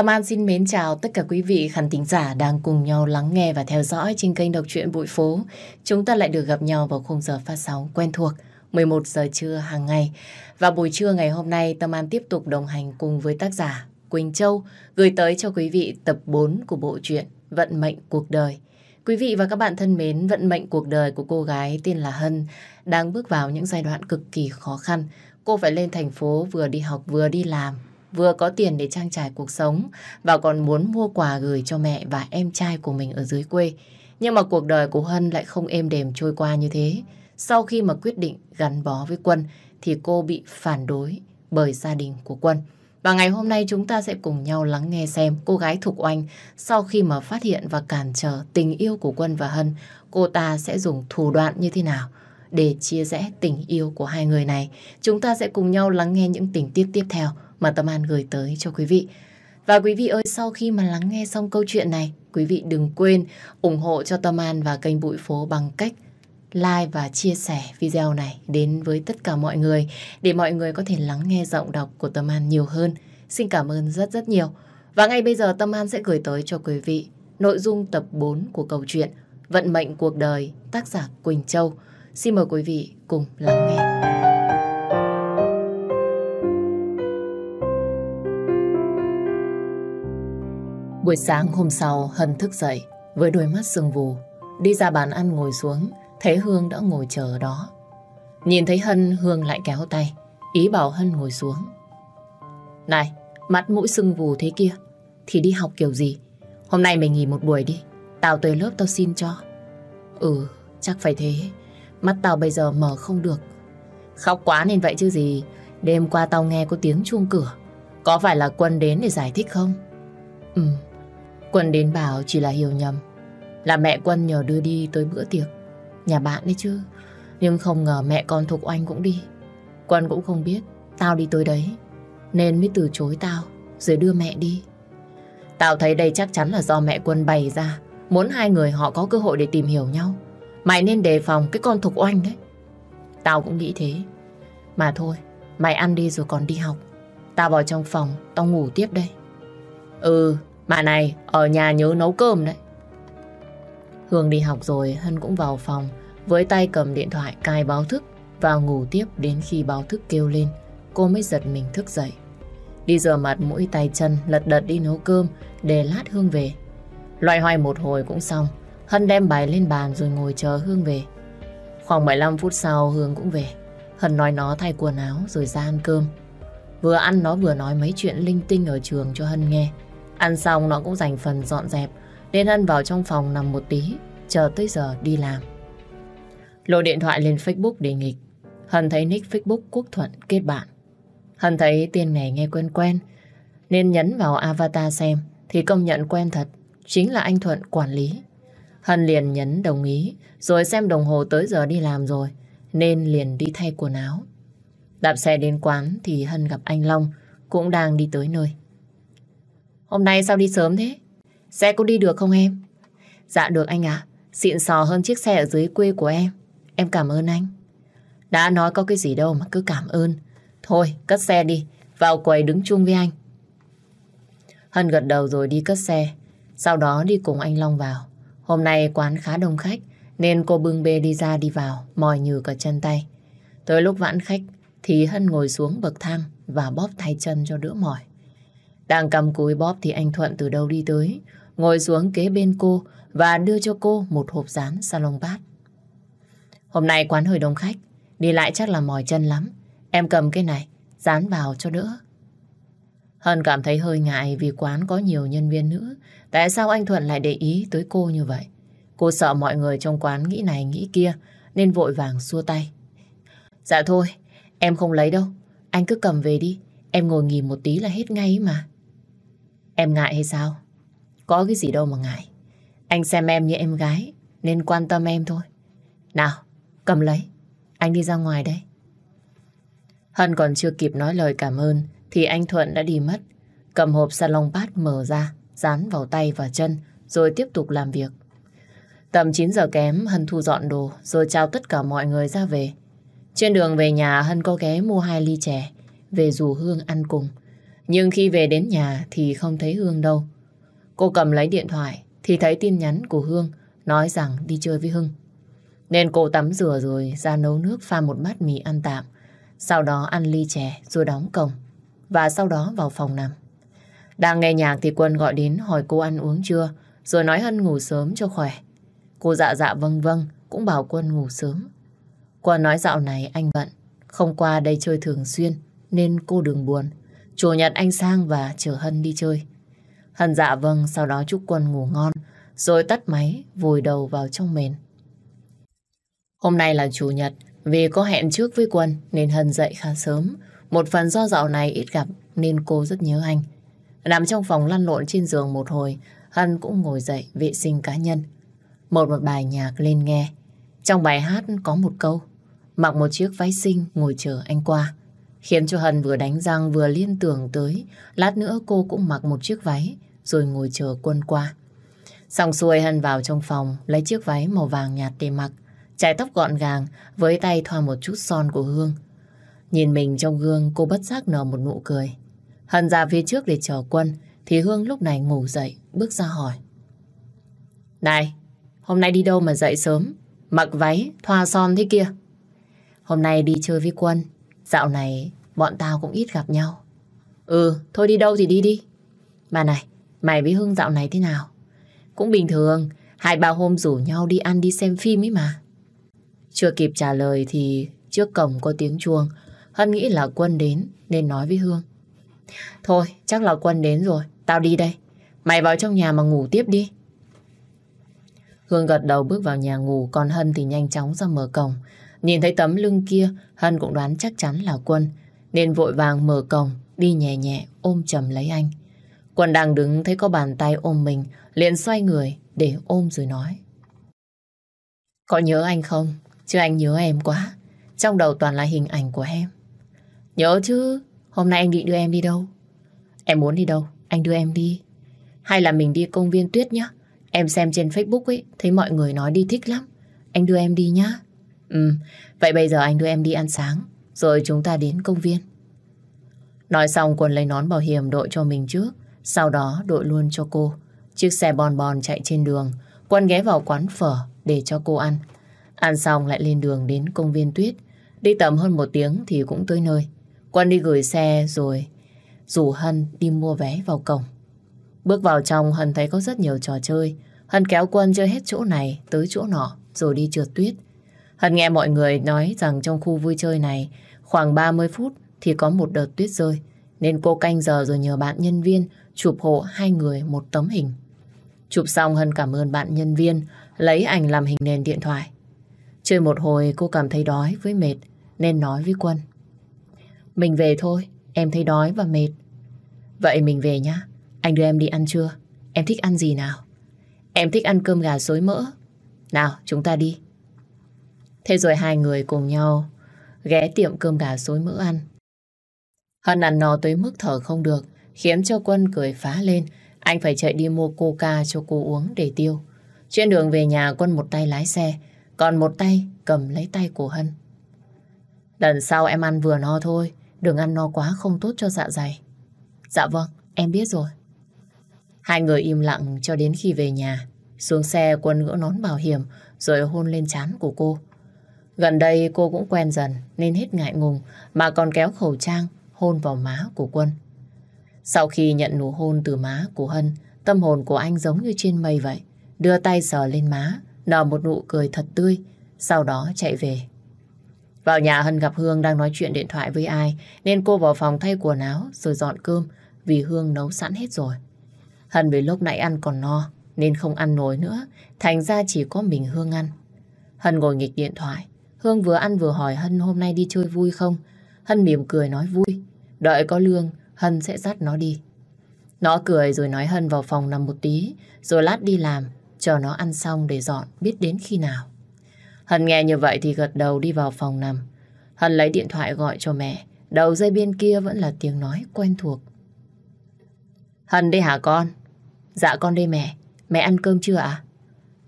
Tâm An xin mến chào tất cả quý vị khán thính giả đang cùng nhau lắng nghe và theo dõi trên kênh đọc truyện Bụi Phố. Chúng ta lại được gặp nhau vào khung giờ phát sóng quen thuộc 11 giờ trưa hàng ngày. Và buổi trưa ngày hôm nay, Tâm An tiếp tục đồng hành cùng với tác giả Quỳnh Châu gửi tới cho quý vị tập 4 của bộ truyện Vận mệnh cuộc đời. Quý vị và các bạn thân mến, vận mệnh cuộc đời của cô gái tên là Hân đang bước vào những giai đoạn cực kỳ khó khăn. Cô phải lên thành phố vừa đi học vừa đi làm vừa có tiền để trang trải cuộc sống và còn muốn mua quà gửi cho mẹ và em trai của mình ở dưới quê. Nhưng mà cuộc đời của Hân lại không êm đềm trôi qua như thế. Sau khi mà quyết định gắn bó với Quân thì cô bị phản đối bởi gia đình của Quân. Và ngày hôm nay chúng ta sẽ cùng nhau lắng nghe xem cô gái Thục Oanh sau khi mà phát hiện và cản trở tình yêu của Quân và Hân, cô ta sẽ dùng thủ đoạn như thế nào để chia rẽ tình yêu của hai người này. Chúng ta sẽ cùng nhau lắng nghe những tình tiết tiếp theo mà Tâm An gửi tới cho quý vị. Và quý vị ơi, sau khi mà lắng nghe xong câu chuyện này, quý vị đừng quên ủng hộ cho Tâm An và kênh Bụi Phố bằng cách like và chia sẻ video này đến với tất cả mọi người để mọi người có thể lắng nghe giọng đọc của Tâm An nhiều hơn. Xin cảm ơn rất rất nhiều. Và ngay bây giờ Tâm An sẽ gửi tới cho quý vị nội dung tập 4 của câu chuyện Vận mệnh cuộc đời tác giả Quỳnh Châu. Xin mời quý vị cùng lắng nghe. Buổi sáng hôm sau Hân thức dậy với đôi mắt sưng vù. Đi ra bàn ăn ngồi xuống thấy Hương đã ngồi chờ đó. Nhìn thấy Hân Hương lại kéo tay ý bảo Hân ngồi xuống. Này, mắt mũi sưng vù thế kia thì đi học kiểu gì? Hôm nay mình nghỉ một buổi đi. Tao tới lớp tao xin cho. Ừ, chắc phải thế. Mắt tao bây giờ mở không được. Khóc quá nên vậy chứ gì. Đêm qua tao nghe có tiếng chuông cửa. Có phải là Quân đến để giải thích không? Ừ, Quân đến bảo chỉ là hiểu nhầm. Là mẹ Quân nhờ đưa đi tới bữa tiệc. Nhà bạn đấy chứ. Nhưng không ngờ mẹ con Thục Oanh cũng đi. Quân cũng không biết tao đi tới đấy. Nên mới từ chối tao rồi đưa mẹ đi. Tao thấy đây chắc chắn là do mẹ Quân bày ra. Muốn hai người họ có cơ hội để tìm hiểu nhau. Mày nên đề phòng cái con Thục Oanh đấy. Tao cũng nghĩ thế. Mà thôi, mày ăn đi rồi còn đi học. Tao vào trong phòng, tao ngủ tiếp đây. Ừ, mà này, ở nhà nhớ nấu cơm đấy. Hương đi học rồi, Hân cũng vào phòng, với tay cầm điện thoại cài báo thức, và ngủ tiếp đến khi báo thức kêu lên, cô mới giật mình thức dậy. Đi rửa mặt mũi tay chân, lật đật đi nấu cơm, để lát Hương về. Loay hoay một hồi cũng xong, Hân đem bài lên bàn rồi ngồi chờ Hương về. Khoảng 15 phút sau Hương cũng về. Hân nói nó thay quần áo rồi ra ăn cơm. Vừa ăn nó vừa nói mấy chuyện linh tinh ở trường cho Hân nghe. Ăn xong nó cũng dành phần dọn dẹp, nên ăn vào trong phòng nằm một tí, chờ tới giờ đi làm. Lô điện thoại lên Facebook để nghịch. Hân thấy nick Facebook Quốc Thuận kết bạn. Hân thấy tên này nghe quen quen, nên nhấn vào avatar xem thì công nhận quen thật, chính là anh Thuận quản lý. Hân liền nhấn đồng ý, rồi xem đồng hồ tới giờ đi làm rồi, nên liền đi thay quần áo. Đạp xe đến quán thì Hân gặp anh Long, cũng đang đi tới nơi. Hôm nay sao đi sớm thế? Xe có đi được không em? Dạ được anh ạ. Xịn sò hơn chiếc xe ở dưới quê của em. Em cảm ơn anh. Đã nói có cái gì đâu mà cứ cảm ơn. Thôi, cất xe đi. Vào quầy đứng chung với anh. Hân gật đầu rồi đi cất xe. Sau đó đi cùng anh Long vào. Hôm nay quán khá đông khách nên cô bưng bê đi ra đi vào mỏi nhừ cả chân tay. Tới lúc vãn khách thì Hân ngồi xuống bậc thang và bóp tay chân cho đỡ mỏi. Đang cầm cúi bóp thì anh Thuận từ đâu đi tới, ngồi xuống kế bên cô và đưa cho cô một hộp rán salon bát. Hôm nay quán hơi đông khách, đi lại chắc là mỏi chân lắm. Em cầm cái này, dán vào cho đỡ. Hân cảm thấy hơi ngại vì quán có nhiều nhân viên nữ. Tại sao anh Thuận lại để ý tới cô như vậy? Cô sợ mọi người trong quán nghĩ này nghĩ kia, nên vội vàng xua tay. Dạ thôi, em không lấy đâu. Anh cứ cầm về đi, em ngồi nghỉ một tí là hết ngay mà. Em ngại hay sao? Có cái gì đâu mà ngại. Anh xem em như em gái, nên quan tâm em thôi. Nào, cầm lấy. Anh đi ra ngoài đây. Hân còn chưa kịp nói lời cảm ơn, thì anh Thuận đã đi mất. Cầm hộp salon bát mở ra, dán vào tay và chân, rồi tiếp tục làm việc. Tầm 9 giờ kém, Hân thu dọn đồ, rồi trao tất cả mọi người ra về. Trên đường về nhà, Hân có ghé mua hai ly chè, về rủ Hương ăn cùng. Nhưng khi về đến nhà thì không thấy Hương đâu. Cô cầm lấy điện thoại thì thấy tin nhắn của Hương nói rằng đi chơi với Hưng. Nên cô tắm rửa rồi ra nấu nước pha một bát mì ăn tạm. Sau đó ăn ly chè rồi đóng cổng. Và sau đó vào phòng nằm. Đang nghe nhạc thì Quân gọi đến hỏi cô ăn uống chưa. Rồi nói Hân ngủ sớm cho khỏe. Cô dạ dạ vâng vâng cũng bảo Quân ngủ sớm. Quân nói dạo này anh bận. Không qua đây chơi thường xuyên nên cô đừng buồn. Chủ nhật anh sang và chở Hân đi chơi. Hân dạ vâng, sau đó chúc Quân ngủ ngon, rồi tắt máy, vùi đầu vào trong mền. Hôm nay là Chủ nhật, vì có hẹn trước với Quân nên Hân dậy khá sớm. Một phần do dạo này ít gặp nên cô rất nhớ anh. Nằm trong phòng lăn lộn trên giường một hồi, Hân cũng ngồi dậy vệ sinh cá nhân. Một một bài nhạc lên nghe. Trong bài hát có một câu, mặc một chiếc váy xinh ngồi chờ anh qua. Khiến cho Hân vừa đánh răng vừa liên tưởng tới Lát nữa cô cũng mặc một chiếc váy Rồi ngồi chờ quân qua Xong xuôi Hân vào trong phòng Lấy chiếc váy màu vàng nhạt để mặc Chải tóc gọn gàng Với tay thoa một chút son của Hương Nhìn mình trong gương cô bất giác nở một nụ cười Hân ra phía trước để chờ quân Thì Hương lúc này ngủ dậy Bước ra hỏi Này hôm nay đi đâu mà dậy sớm Mặc váy thoa son thế kia Hôm nay đi chơi với quân Dạo này bọn tao cũng ít gặp nhau. Ừ, thôi đi đâu thì đi đi. Mà này, mày với Hưng dạo này thế nào? Cũng bình thường, hai ba hôm rủ nhau đi ăn đi xem phim ấy mà. Chưa kịp trả lời thì trước cổng có tiếng chuông. Hân nghĩ là Quân đến nên nói với Hương. Thôi, chắc là Quân đến rồi, tao đi đây. Mày vào trong nhà mà ngủ tiếp đi. Hương gật đầu bước vào nhà ngủ, còn Hân thì nhanh chóng ra mở cổng. Nhìn thấy tấm lưng kia, Hân cũng đoán chắc chắn là Quân, nên vội vàng mở cổng, đi nhẹ nhẹ ôm chầm lấy anh. Quân đang đứng thấy có bàn tay ôm mình, liền xoay người để ôm rồi nói. Có nhớ anh không? Chứ anh nhớ em quá. Trong đầu toàn là hình ảnh của em. Nhớ chứ, hôm nay anh định đưa em đi đâu? Em muốn đi đâu, anh đưa em đi. Hay là mình đi công viên tuyết nhá. Em xem trên Facebook ấy, thấy mọi người nói đi thích lắm. Anh đưa em đi nhá. Ừ, vậy bây giờ anh đưa em đi ăn sáng, rồi chúng ta đến công viên. Nói xong quần lấy nón bảo hiểm đội cho mình trước, sau đó đội luôn cho cô. Chiếc xe bòn bòn chạy trên đường, quân ghé vào quán phở để cho cô ăn. Ăn xong lại lên đường đến công viên tuyết, đi tầm hơn một tiếng thì cũng tới nơi. Quân đi gửi xe rồi rủ Hân đi mua vé vào cổng. Bước vào trong Hân thấy có rất nhiều trò chơi. Hân kéo Quân chơi hết chỗ này tới chỗ nọ rồi đi trượt tuyết. Hân nghe mọi người nói rằng trong khu vui chơi này khoảng 30 phút thì có một đợt tuyết rơi nên cô canh giờ rồi nhờ bạn nhân viên chụp hộ hai người một tấm hình. Chụp xong Hân cảm ơn bạn nhân viên lấy ảnh làm hình nền điện thoại. Chơi một hồi cô cảm thấy đói với mệt nên nói với Quân. Mình về thôi, em thấy đói và mệt. Vậy mình về nhá, anh đưa em đi ăn trưa. Em thích ăn gì nào? Em thích ăn cơm gà xối mỡ. Nào, chúng ta đi. Thế rồi hai người cùng nhau ghé tiệm cơm gà xối mỡ ăn. Hân ăn nó tới mức thở không được, khiến cho quân cười phá lên. Anh phải chạy đi mua coca cho cô uống để tiêu. Trên đường về nhà quân một tay lái xe, còn một tay cầm lấy tay của Hân. Lần sau em ăn vừa no thôi, đừng ăn no quá không tốt cho dạ dày. Dạ vâng, em biết rồi. Hai người im lặng cho đến khi về nhà. Xuống xe quân ngỡ nón bảo hiểm rồi hôn lên trán của cô. Gần đây cô cũng quen dần nên hết ngại ngùng mà còn kéo khẩu trang hôn vào má của Quân. Sau khi nhận nụ hôn từ má của Hân, tâm hồn của anh giống như trên mây vậy. Đưa tay sờ lên má, nở một nụ cười thật tươi, sau đó chạy về. Vào nhà Hân gặp Hương đang nói chuyện điện thoại với ai nên cô vào phòng thay quần áo rồi dọn cơm vì Hương nấu sẵn hết rồi. Hân vì lúc nãy ăn còn no nên không ăn nổi nữa, thành ra chỉ có mình Hương ăn. Hân ngồi nghịch điện thoại, Hương vừa ăn vừa hỏi Hân hôm nay đi chơi vui không. Hân mỉm cười nói vui. Đợi có lương, Hân sẽ dắt nó đi. Nó cười rồi nói Hân vào phòng nằm một tí, rồi lát đi làm, chờ nó ăn xong để dọn, biết đến khi nào. Hân nghe như vậy thì gật đầu đi vào phòng nằm. Hân lấy điện thoại gọi cho mẹ, đầu dây bên kia vẫn là tiếng nói quen thuộc. Hân đây hả con? Dạ con đây mẹ, mẹ ăn cơm chưa ạ? À?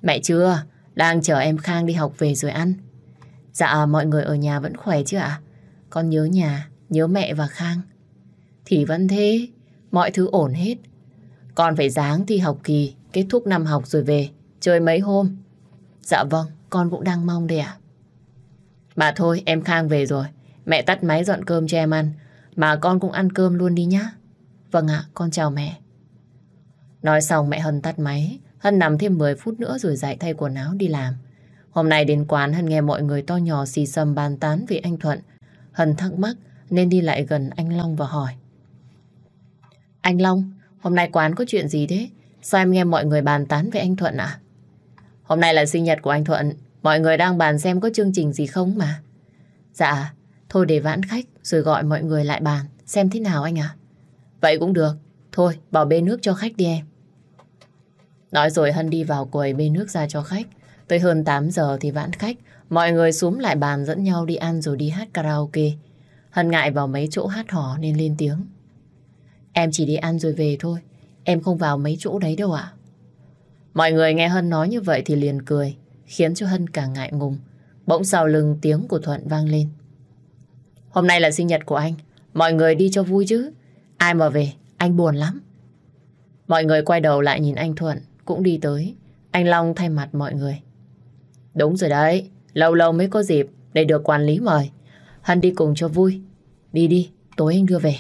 Mẹ chưa, đang chờ em Khang đi học về rồi ăn. Dạ mọi người ở nhà vẫn khỏe chứ ạ? Con nhớ nhà, nhớ mẹ và Khang. Thì vẫn thế, mọi thứ ổn hết. Con phải dáng thi học kỳ, kết thúc năm học rồi về, chơi mấy hôm. Dạ vâng, con cũng đang mong đây ạ. bà thôi, em Khang về rồi, mẹ tắt máy dọn cơm cho em ăn, mà con cũng ăn cơm luôn đi nhá. Vâng ạ, con chào mẹ. Nói xong mẹ Hân tắt máy, Hân nằm thêm 10 phút nữa rồi dậy thay quần áo đi làm. Hôm nay đến quán Hân nghe mọi người to nhỏ xì xầm bàn tán về anh Thuận. Hân thắc mắc nên đi lại gần anh Long và hỏi. Anh Long, hôm nay quán có chuyện gì thế? Sao em nghe mọi người bàn tán về anh Thuận ạ? À? Hôm nay là sinh nhật của anh Thuận, mọi người đang bàn xem có chương trình gì không mà. Dạ, thôi để vãn khách rồi gọi mọi người lại bàn, xem thế nào anh ạ. Vậy cũng được, thôi bảo bê nước cho khách đi em. Nói rồi Hân đi vào quầy bê nước ra cho khách. Tới hơn 8 giờ thì vãn khách, mọi người xuống lại bàn dẫn nhau đi ăn rồi đi hát karaoke. Hân ngại vào mấy chỗ hát hò nên lên tiếng. Em chỉ đi ăn rồi về thôi, em không vào mấy chỗ đấy đâu ạ. Mọi người nghe Hân nói như vậy thì liền cười, khiến cho Hân càng ngại ngùng. Bỗng sau lưng tiếng của Thuận vang lên. Hôm nay là sinh nhật của anh, mọi người đi cho vui chứ. Ai mà về, anh buồn lắm. Mọi người quay đầu lại nhìn anh Thuận, cũng đi tới. Anh Long thay mặt mọi người. Đúng rồi đấy, lâu lâu mới có dịp để được quản lý mời. hân đi cùng cho vui. Đi đi, tối anh đưa về.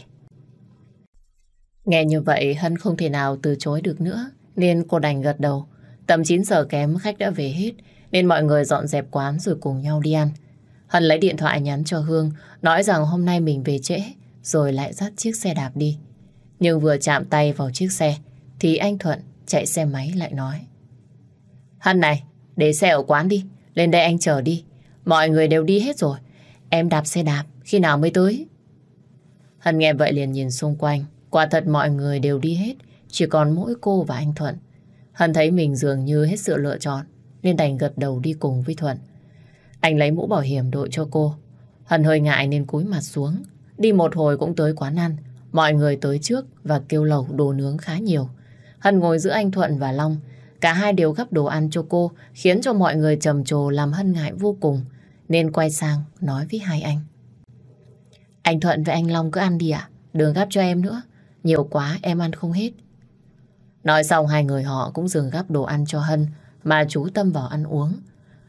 Nghe như vậy Hân không thể nào từ chối được nữa Nên cô đành gật đầu Tầm 9 giờ kém khách đã về hết Nên mọi người dọn dẹp quán rồi cùng nhau đi ăn Hân lấy điện thoại nhắn cho Hương Nói rằng hôm nay mình về trễ Rồi lại dắt chiếc xe đạp đi Nhưng vừa chạm tay vào chiếc xe Thì anh Thuận chạy xe máy lại nói Hân này để xe ở quán đi, lên đây anh chờ đi. Mọi người đều đi hết rồi. Em đạp xe đạp, khi nào mới tới? Hân nghe vậy liền nhìn xung quanh. Quả thật mọi người đều đi hết, chỉ còn mỗi cô và anh Thuận. Hân thấy mình dường như hết sự lựa chọn, nên đành gật đầu đi cùng với Thuận. Anh lấy mũ bảo hiểm đội cho cô. Hân hơi ngại nên cúi mặt xuống. Đi một hồi cũng tới quán ăn. Mọi người tới trước và kêu lẩu đồ nướng khá nhiều. Hân ngồi giữa anh Thuận và Long, Cả hai đều gấp đồ ăn cho cô, khiến cho mọi người trầm trồ làm hân ngại vô cùng. Nên quay sang nói với hai anh. Anh Thuận và anh Long cứ ăn đi ạ, đừng gấp cho em nữa. Nhiều quá em ăn không hết. Nói xong hai người họ cũng dừng gấp đồ ăn cho Hân mà chú tâm vào ăn uống.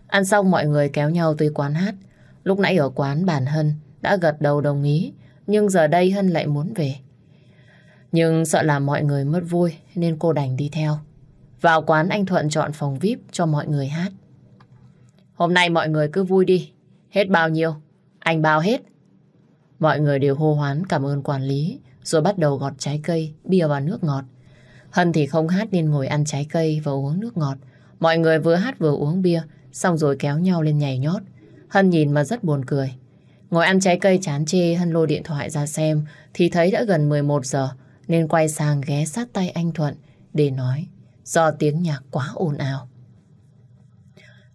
Ăn xong mọi người kéo nhau tới quán hát. Lúc nãy ở quán bàn Hân đã gật đầu đồng ý nhưng giờ đây Hân lại muốn về. Nhưng sợ làm mọi người mất vui nên cô đành đi theo. Vào quán anh Thuận chọn phòng VIP cho mọi người hát. Hôm nay mọi người cứ vui đi. Hết bao nhiêu? Anh bao hết. Mọi người đều hô hoán cảm ơn quản lý, rồi bắt đầu gọt trái cây, bia và nước ngọt. Hân thì không hát nên ngồi ăn trái cây và uống nước ngọt. Mọi người vừa hát vừa uống bia, xong rồi kéo nhau lên nhảy nhót. Hân nhìn mà rất buồn cười. Ngồi ăn trái cây chán chê, Hân lôi điện thoại ra xem, thì thấy đã gần 11 giờ, nên quay sang ghé sát tay anh Thuận để nói do tiếng nhạc quá ồn ào.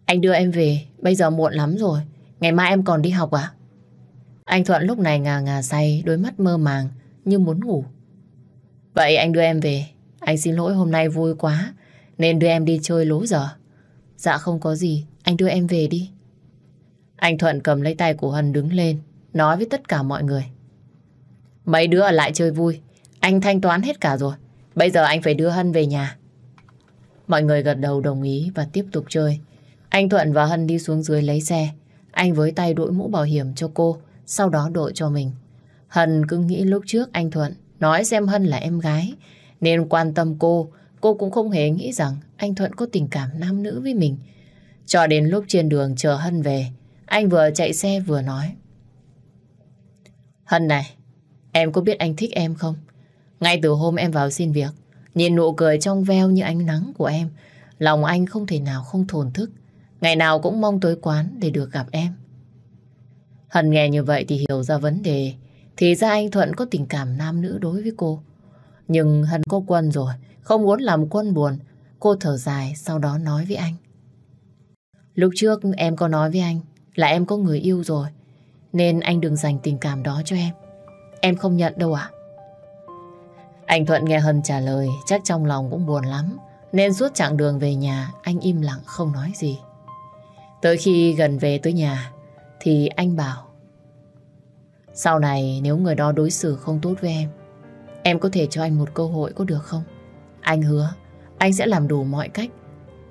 Anh đưa em về, bây giờ muộn lắm rồi, ngày mai em còn đi học à? Anh Thuận lúc này ngà ngà say, đôi mắt mơ màng như muốn ngủ. Vậy anh đưa em về, anh xin lỗi hôm nay vui quá, nên đưa em đi chơi lố giờ. Dạ không có gì, anh đưa em về đi. Anh Thuận cầm lấy tay của Hân đứng lên, nói với tất cả mọi người. Mấy đứa ở lại chơi vui, anh thanh toán hết cả rồi. Bây giờ anh phải đưa Hân về nhà. Mọi người gật đầu đồng ý và tiếp tục chơi. Anh Thuận và Hân đi xuống dưới lấy xe. Anh với tay đội mũ bảo hiểm cho cô, sau đó đội cho mình. Hân cứ nghĩ lúc trước anh Thuận nói xem Hân là em gái, nên quan tâm cô, cô cũng không hề nghĩ rằng anh Thuận có tình cảm nam nữ với mình. Cho đến lúc trên đường chờ Hân về, anh vừa chạy xe vừa nói. Hân này, em có biết anh thích em không? Ngay từ hôm em vào xin việc, Nhìn nụ cười trong veo như ánh nắng của em, lòng anh không thể nào không thổn thức. Ngày nào cũng mong tới quán để được gặp em. Hân nghe như vậy thì hiểu ra vấn đề. Thì ra anh Thuận có tình cảm nam nữ đối với cô. Nhưng Hân có quân rồi, không muốn làm quân buồn. Cô thở dài, sau đó nói với anh. Lúc trước em có nói với anh là em có người yêu rồi, nên anh đừng dành tình cảm đó cho em. Em không nhận đâu ạ. Anh Thuận nghe Hân trả lời chắc trong lòng cũng buồn lắm nên suốt chặng đường về nhà anh im lặng không nói gì. Tới khi gần về tới nhà thì anh bảo Sau này nếu người đó đối xử không tốt với em em có thể cho anh một cơ hội có được không? Anh hứa anh sẽ làm đủ mọi cách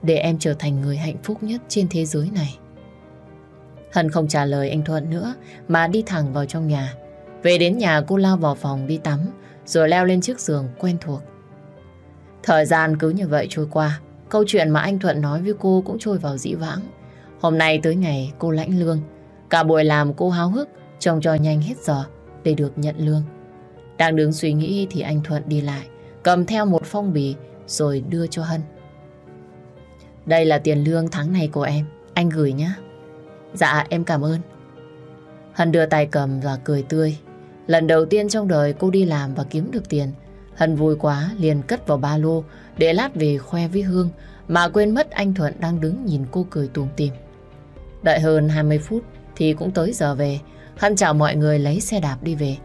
để em trở thành người hạnh phúc nhất trên thế giới này. Hân không trả lời anh Thuận nữa mà đi thẳng vào trong nhà. Về đến nhà cô lao vào phòng đi tắm rồi leo lên chiếc giường quen thuộc. Thời gian cứ như vậy trôi qua, câu chuyện mà anh Thuận nói với cô cũng trôi vào dĩ vãng. Hôm nay tới ngày cô lãnh lương, cả buổi làm cô háo hức, trông cho nhanh hết giờ để được nhận lương. Đang đứng suy nghĩ thì anh Thuận đi lại, cầm theo một phong bì rồi đưa cho Hân. Đây là tiền lương tháng này của em, anh gửi nhé. Dạ em cảm ơn. Hân đưa tay cầm và cười tươi Lần đầu tiên trong đời cô đi làm và kiếm được tiền. Hân vui quá liền cất vào ba lô để lát về khoe với Hương mà quên mất anh Thuận đang đứng nhìn cô cười tùm tìm. Đợi hơn 20 phút thì cũng tới giờ về. Hân chào mọi người lấy xe đạp đi về.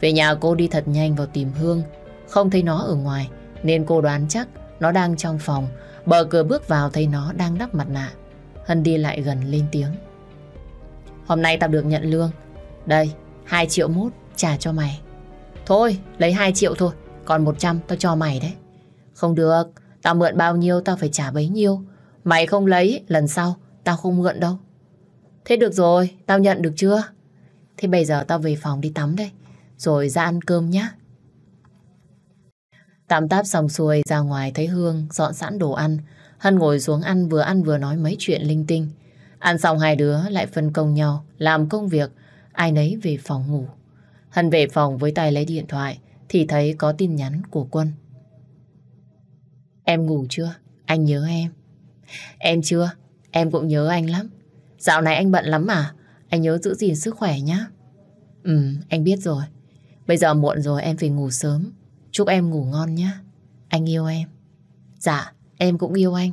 Về nhà cô đi thật nhanh vào tìm Hương. Không thấy nó ở ngoài nên cô đoán chắc nó đang trong phòng. Bờ cửa bước vào thấy nó đang đắp mặt nạ. Hân đi lại gần lên tiếng. Hôm nay tao được nhận lương. Đây, 2 triệu mốt trả cho mày. Thôi, lấy 2 triệu thôi, còn 100 tao cho mày đấy. Không được, tao mượn bao nhiêu tao phải trả bấy nhiêu. Mày không lấy, lần sau tao không mượn đâu. Thế được rồi, tao nhận được chưa? Thế bây giờ tao về phòng đi tắm đây, rồi ra ăn cơm nhá. Tạm táp xong xuôi ra ngoài thấy Hương dọn sẵn đồ ăn. Hân ngồi xuống ăn vừa ăn vừa nói mấy chuyện linh tinh. Ăn xong hai đứa lại phân công nhau làm công việc, ai nấy về phòng ngủ. Hân về phòng với tay lấy điện thoại thì thấy có tin nhắn của Quân. Em ngủ chưa? Anh nhớ em. Em chưa, em cũng nhớ anh lắm. Dạo này anh bận lắm à? Anh nhớ giữ gìn sức khỏe nhá. Ừ, anh biết rồi. Bây giờ muộn rồi em phải ngủ sớm. Chúc em ngủ ngon nhé. Anh yêu em. Dạ, em cũng yêu anh.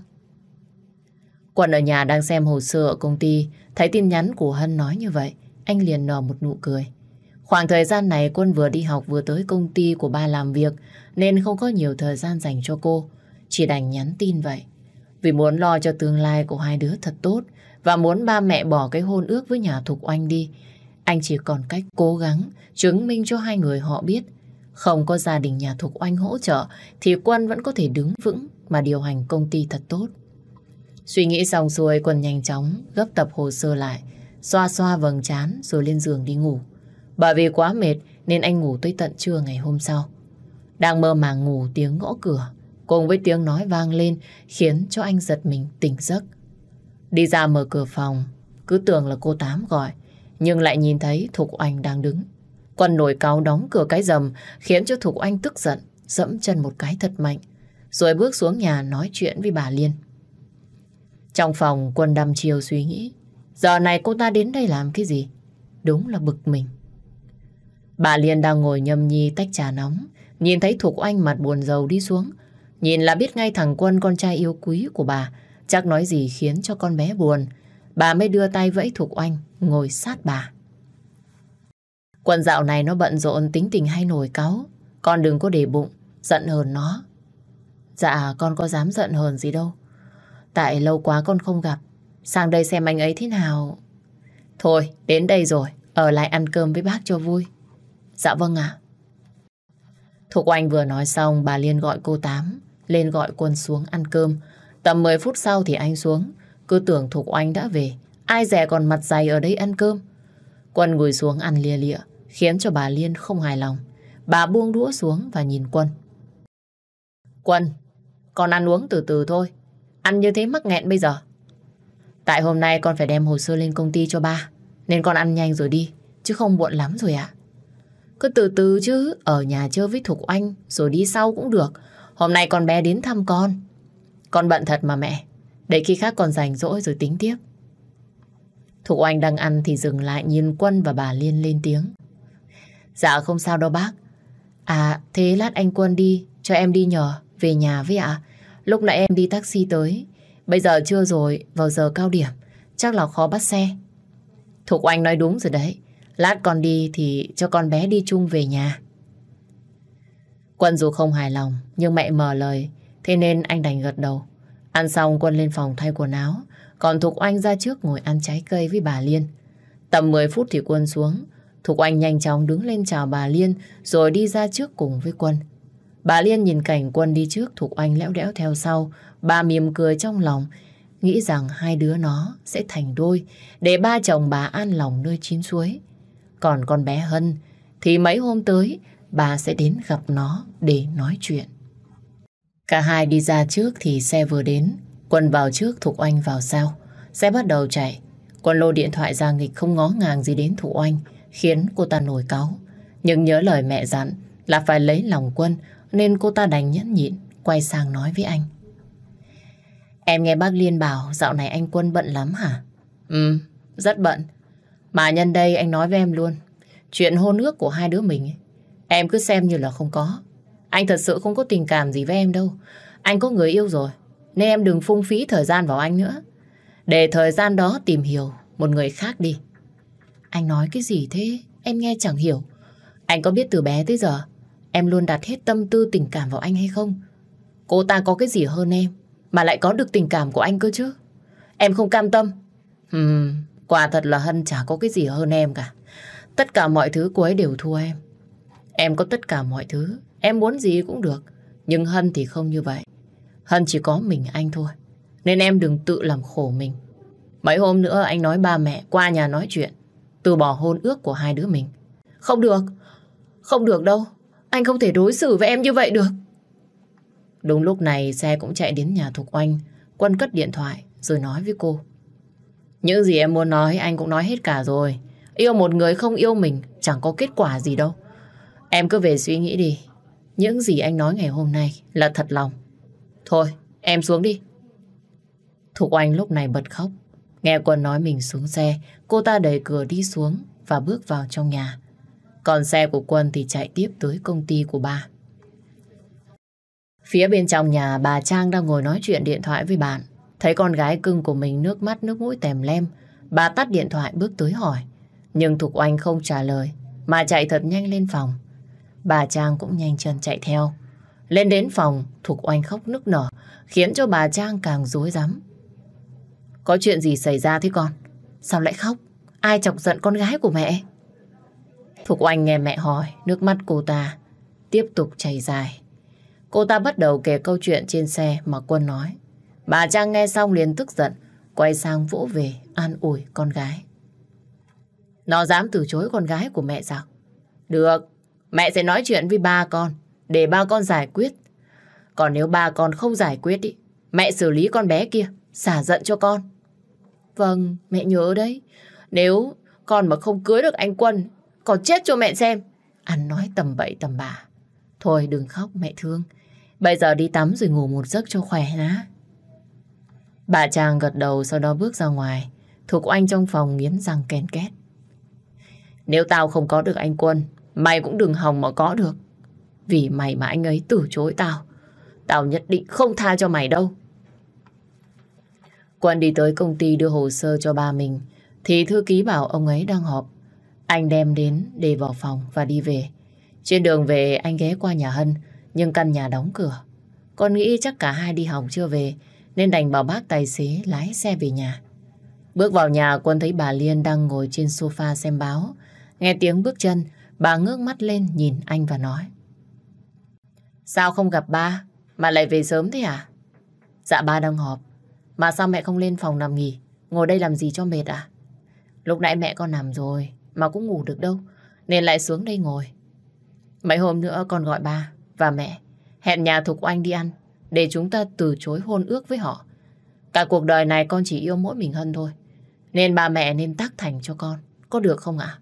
Quân ở nhà đang xem hồ sơ ở công ty, thấy tin nhắn của Hân nói như vậy, anh liền nở một nụ cười. Khoảng thời gian này quân vừa đi học vừa tới công ty của ba làm việc nên không có nhiều thời gian dành cho cô. Chỉ đành nhắn tin vậy. Vì muốn lo cho tương lai của hai đứa thật tốt và muốn ba mẹ bỏ cái hôn ước với nhà Thục Oanh đi. Anh chỉ còn cách cố gắng chứng minh cho hai người họ biết không có gia đình nhà Thục Oanh hỗ trợ thì quân vẫn có thể đứng vững mà điều hành công ty thật tốt. Suy nghĩ xong xuôi quân nhanh chóng gấp tập hồ sơ lại, xoa xoa vầng trán rồi lên giường đi ngủ. Bởi vì quá mệt nên anh ngủ tới tận trưa ngày hôm sau. Đang mơ màng ngủ tiếng gõ cửa cùng với tiếng nói vang lên khiến cho anh giật mình tỉnh giấc. Đi ra mở cửa phòng, cứ tưởng là cô Tám gọi, nhưng lại nhìn thấy Thục Anh đang đứng. Con nổi cáo đóng cửa cái rầm khiến cho Thục Anh tức giận, dẫm chân một cái thật mạnh, rồi bước xuống nhà nói chuyện với bà Liên. Trong phòng quân đăm chiều suy nghĩ, giờ này cô ta đến đây làm cái gì? Đúng là bực mình. Bà Liên đang ngồi nhâm nhi tách trà nóng, nhìn thấy Thục Oanh mặt buồn rầu đi xuống. Nhìn là biết ngay thằng Quân con trai yêu quý của bà, chắc nói gì khiến cho con bé buồn. Bà mới đưa tay vẫy Thục Oanh, ngồi sát bà. Quân dạo này nó bận rộn tính tình hay nổi cáu, con đừng có để bụng, giận hờn nó. Dạ con có dám giận hờn gì đâu, tại lâu quá con không gặp, sang đây xem anh ấy thế nào. Thôi, đến đây rồi, ở lại ăn cơm với bác cho vui. Dạ vâng ạ. Thục Oanh vừa nói xong, bà Liên gọi cô Tám, lên gọi quân xuống ăn cơm. Tầm 10 phút sau thì anh xuống, cứ tưởng Thục Oanh đã về. Ai dè còn mặt dày ở đây ăn cơm. Quân ngồi xuống ăn lia lịa, khiến cho bà Liên không hài lòng. Bà buông đũa xuống và nhìn Quân. Quân, con ăn uống từ từ thôi. Ăn như thế mắc nghẹn bây giờ. Tại hôm nay con phải đem hồ sơ lên công ty cho ba. Nên con ăn nhanh rồi đi, chứ không muộn lắm rồi ạ. Cứ từ từ chứ, ở nhà chơi với Thục Anh rồi đi sau cũng được. Hôm nay con bé đến thăm con. Con bận thật mà mẹ, để khi khác còn rảnh rỗi rồi tính tiếp. Thục Anh đang ăn thì dừng lại nhìn Quân và bà Liên lên tiếng. Dạ không sao đâu bác. À thế lát anh Quân đi, cho em đi nhờ, về nhà với ạ. À. Lúc nãy em đi taxi tới, bây giờ trưa rồi, vào giờ cao điểm, chắc là khó bắt xe. Thục Anh nói đúng rồi đấy. Lát con đi thì cho con bé đi chung về nhà. Quân dù không hài lòng, nhưng mẹ mở lời, thế nên anh đành gật đầu. Ăn xong Quân lên phòng thay quần áo, còn Thục Anh ra trước ngồi ăn trái cây với bà Liên. Tầm 10 phút thì Quân xuống, Thục Anh nhanh chóng đứng lên chào bà Liên rồi đi ra trước cùng với Quân. Bà Liên nhìn cảnh Quân đi trước, Thục Anh lẽo đẽo theo sau, bà mỉm cười trong lòng, nghĩ rằng hai đứa nó sẽ thành đôi để ba chồng bà an lòng nơi chín suối. Còn con bé Hân thì mấy hôm tới bà sẽ đến gặp nó để nói chuyện. Cả hai đi ra trước thì xe vừa đến. Quân vào trước, Thục Oanh vào sau. Xe bắt đầu chạy. Quân lô điện thoại ra nghịch không ngó ngàng gì đến Thục Oanh, khiến cô ta nổi cáu. Nhưng nhớ lời mẹ dặn là phải lấy lòng quân, nên cô ta đành nhẫn nhịn, quay sang nói với anh. Em nghe bác Liên bảo dạo này anh Quân bận lắm hả? Ừ, rất bận. Mà nhân đây anh nói với em luôn, chuyện hôn ước của hai đứa mình, em cứ xem như là không có. Anh thật sự không có tình cảm gì với em đâu. Anh có người yêu rồi, nên em đừng phung phí thời gian vào anh nữa. Để thời gian đó tìm hiểu một người khác đi. Anh nói cái gì thế? Em nghe chẳng hiểu. Anh có biết từ bé tới giờ, em luôn đặt hết tâm tư tình cảm vào anh hay không? Cô ta có cái gì hơn em, mà lại có được tình cảm của anh cơ chứ? Em không cam tâm. Ừm, Quả thật là Hân chả có cái gì hơn em cả. Tất cả mọi thứ cô ấy đều thua em. Em có tất cả mọi thứ, em muốn gì cũng được. Nhưng Hân thì không như vậy. Hân chỉ có mình anh thôi. Nên em đừng tự làm khổ mình. Mấy hôm nữa anh nói ba mẹ qua nhà nói chuyện. Từ bỏ hôn ước của hai đứa mình. Không được, không được đâu. Anh không thể đối xử với em như vậy được. Đúng lúc này xe cũng chạy đến nhà thuộc anh. Quân cất điện thoại rồi nói với cô. Những gì em muốn nói anh cũng nói hết cả rồi. Yêu một người không yêu mình chẳng có kết quả gì đâu. Em cứ về suy nghĩ đi. Những gì anh nói ngày hôm nay là thật lòng. Thôi, em xuống đi. Thục Anh lúc này bật khóc. Nghe Quân nói mình xuống xe, cô ta đẩy cửa đi xuống và bước vào trong nhà. Còn xe của Quân thì chạy tiếp tới công ty của bà. Phía bên trong nhà, bà Trang đang ngồi nói chuyện điện thoại với bạn. Thấy con gái cưng của mình nước mắt nước mũi tèm lem, bà tắt điện thoại bước tới hỏi. Nhưng Thục Oanh không trả lời, mà chạy thật nhanh lên phòng. Bà Trang cũng nhanh chân chạy theo. Lên đến phòng, Thục Oanh khóc nức nở, khiến cho bà Trang càng rối rắm. Có chuyện gì xảy ra thế con? Sao lại khóc? Ai chọc giận con gái của mẹ? Thục Oanh nghe mẹ hỏi, nước mắt cô ta tiếp tục chảy dài. Cô ta bắt đầu kể câu chuyện trên xe mà Quân nói. Bà Trang nghe xong liền tức giận, quay sang vỗ về, an ủi con gái. Nó dám từ chối con gái của mẹ sao? Được, mẹ sẽ nói chuyện với ba con, để ba con giải quyết. Còn nếu ba con không giải quyết ý, mẹ xử lý con bé kia, xả giận cho con. Vâng, mẹ nhớ đấy. Nếu con mà không cưới được anh Quân, còn chết cho mẹ xem. Ăn nói tầm bậy tầm bạ. Thôi đừng khóc mẹ thương. Bây giờ đi tắm rồi ngủ một giấc cho khỏe nhá. Bà chàng gật đầu sau đó bước ra ngoài. Thục Oanh trong phòng nghiến răng kèn két. Nếu tao không có được anh Quân, mày cũng đừng hòng mà có được. Vì mày mà anh ấy từ chối tao, tao nhất định không tha cho mày đâu. Quân đi tới công ty đưa hồ sơ cho ba mình, thì thư ký bảo ông ấy đang họp. Anh đem đến để vào phòng và đi về. Trên đường về anh ghé qua nhà Hân, nhưng căn nhà đóng cửa. Con nghĩ chắc cả hai đi học chưa về, nên đành bảo bác tài xế lái xe về nhà. Bước vào nhà Quân thấy bà Liên đang ngồi trên sofa xem báo. Nghe tiếng bước chân, bà ngước mắt lên nhìn anh và nói. Sao không gặp ba mà lại về sớm thế à? Dạ ba đang họp. Mà sao mẹ không lên phòng nằm nghỉ? Ngồi đây làm gì cho mệt à? Lúc nãy mẹ con nằm rồi mà cũng ngủ được đâu. Nên lại xuống đây ngồi. Mấy hôm nữa con gọi ba và mẹ hẹn nhà thuộc anh đi ăn để chúng ta từ chối hôn ước với họ. Cả cuộc đời này con chỉ yêu mỗi mình Hân thôi. Nên bà mẹ nên tác thành cho con. Có được không ạ?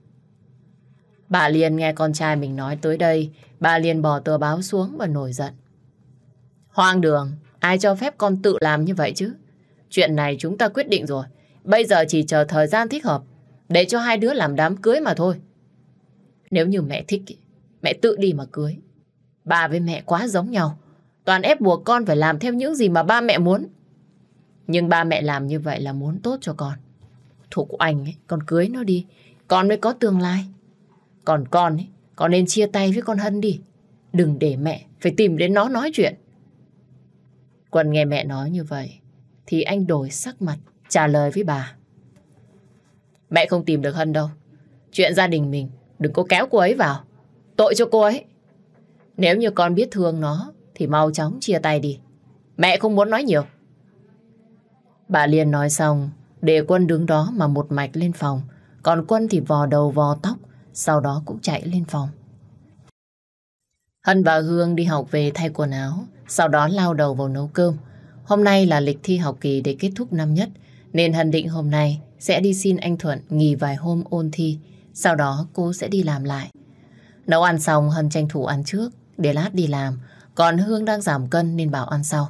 Bà liền nghe con trai mình nói tới đây, bà liền bỏ tờ báo xuống và nổi giận. Hoang đường, ai cho phép con tự làm như vậy chứ? Chuyện này chúng ta quyết định rồi. Bây giờ chỉ chờ thời gian thích hợp, để cho hai đứa làm đám cưới mà thôi. Nếu như mẹ thích, mẹ tự đi mà cưới. Bà với mẹ quá giống nhau. Toàn ép buộc con phải làm theo những gì mà ba mẹ muốn. Nhưng ba mẹ làm như vậy là muốn tốt cho con. Thuộc của anh ấy, con cưới nó đi. Con mới có tương lai. Còn con ấy, con nên chia tay với con Hân đi. Đừng để mẹ phải tìm đến nó nói chuyện. Quân nghe mẹ nói như vậy, thì anh đổi sắc mặt, trả lời với bà. Mẹ không tìm được Hân đâu. Chuyện gia đình mình, đừng có kéo cô ấy vào. Tội cho cô ấy. Nếu như con biết thương nó, thì mau chóng chia tay đi. Mẹ không muốn nói nhiều. Bà Liên nói xong, để quân đứng đó mà một mạch lên phòng, còn quân thì vò đầu vò tóc, sau đó cũng chạy lên phòng. Hân và Hương đi học về thay quần áo, sau đó lao đầu vào nấu cơm. Hôm nay là lịch thi học kỳ để kết thúc năm nhất, nên Hân định hôm nay sẽ đi xin anh Thuận nghỉ vài hôm ôn thi, sau đó cô sẽ đi làm lại. Nấu ăn xong Hân tranh thủ ăn trước, để lát đi làm, còn Hương đang giảm cân nên bảo ăn sau.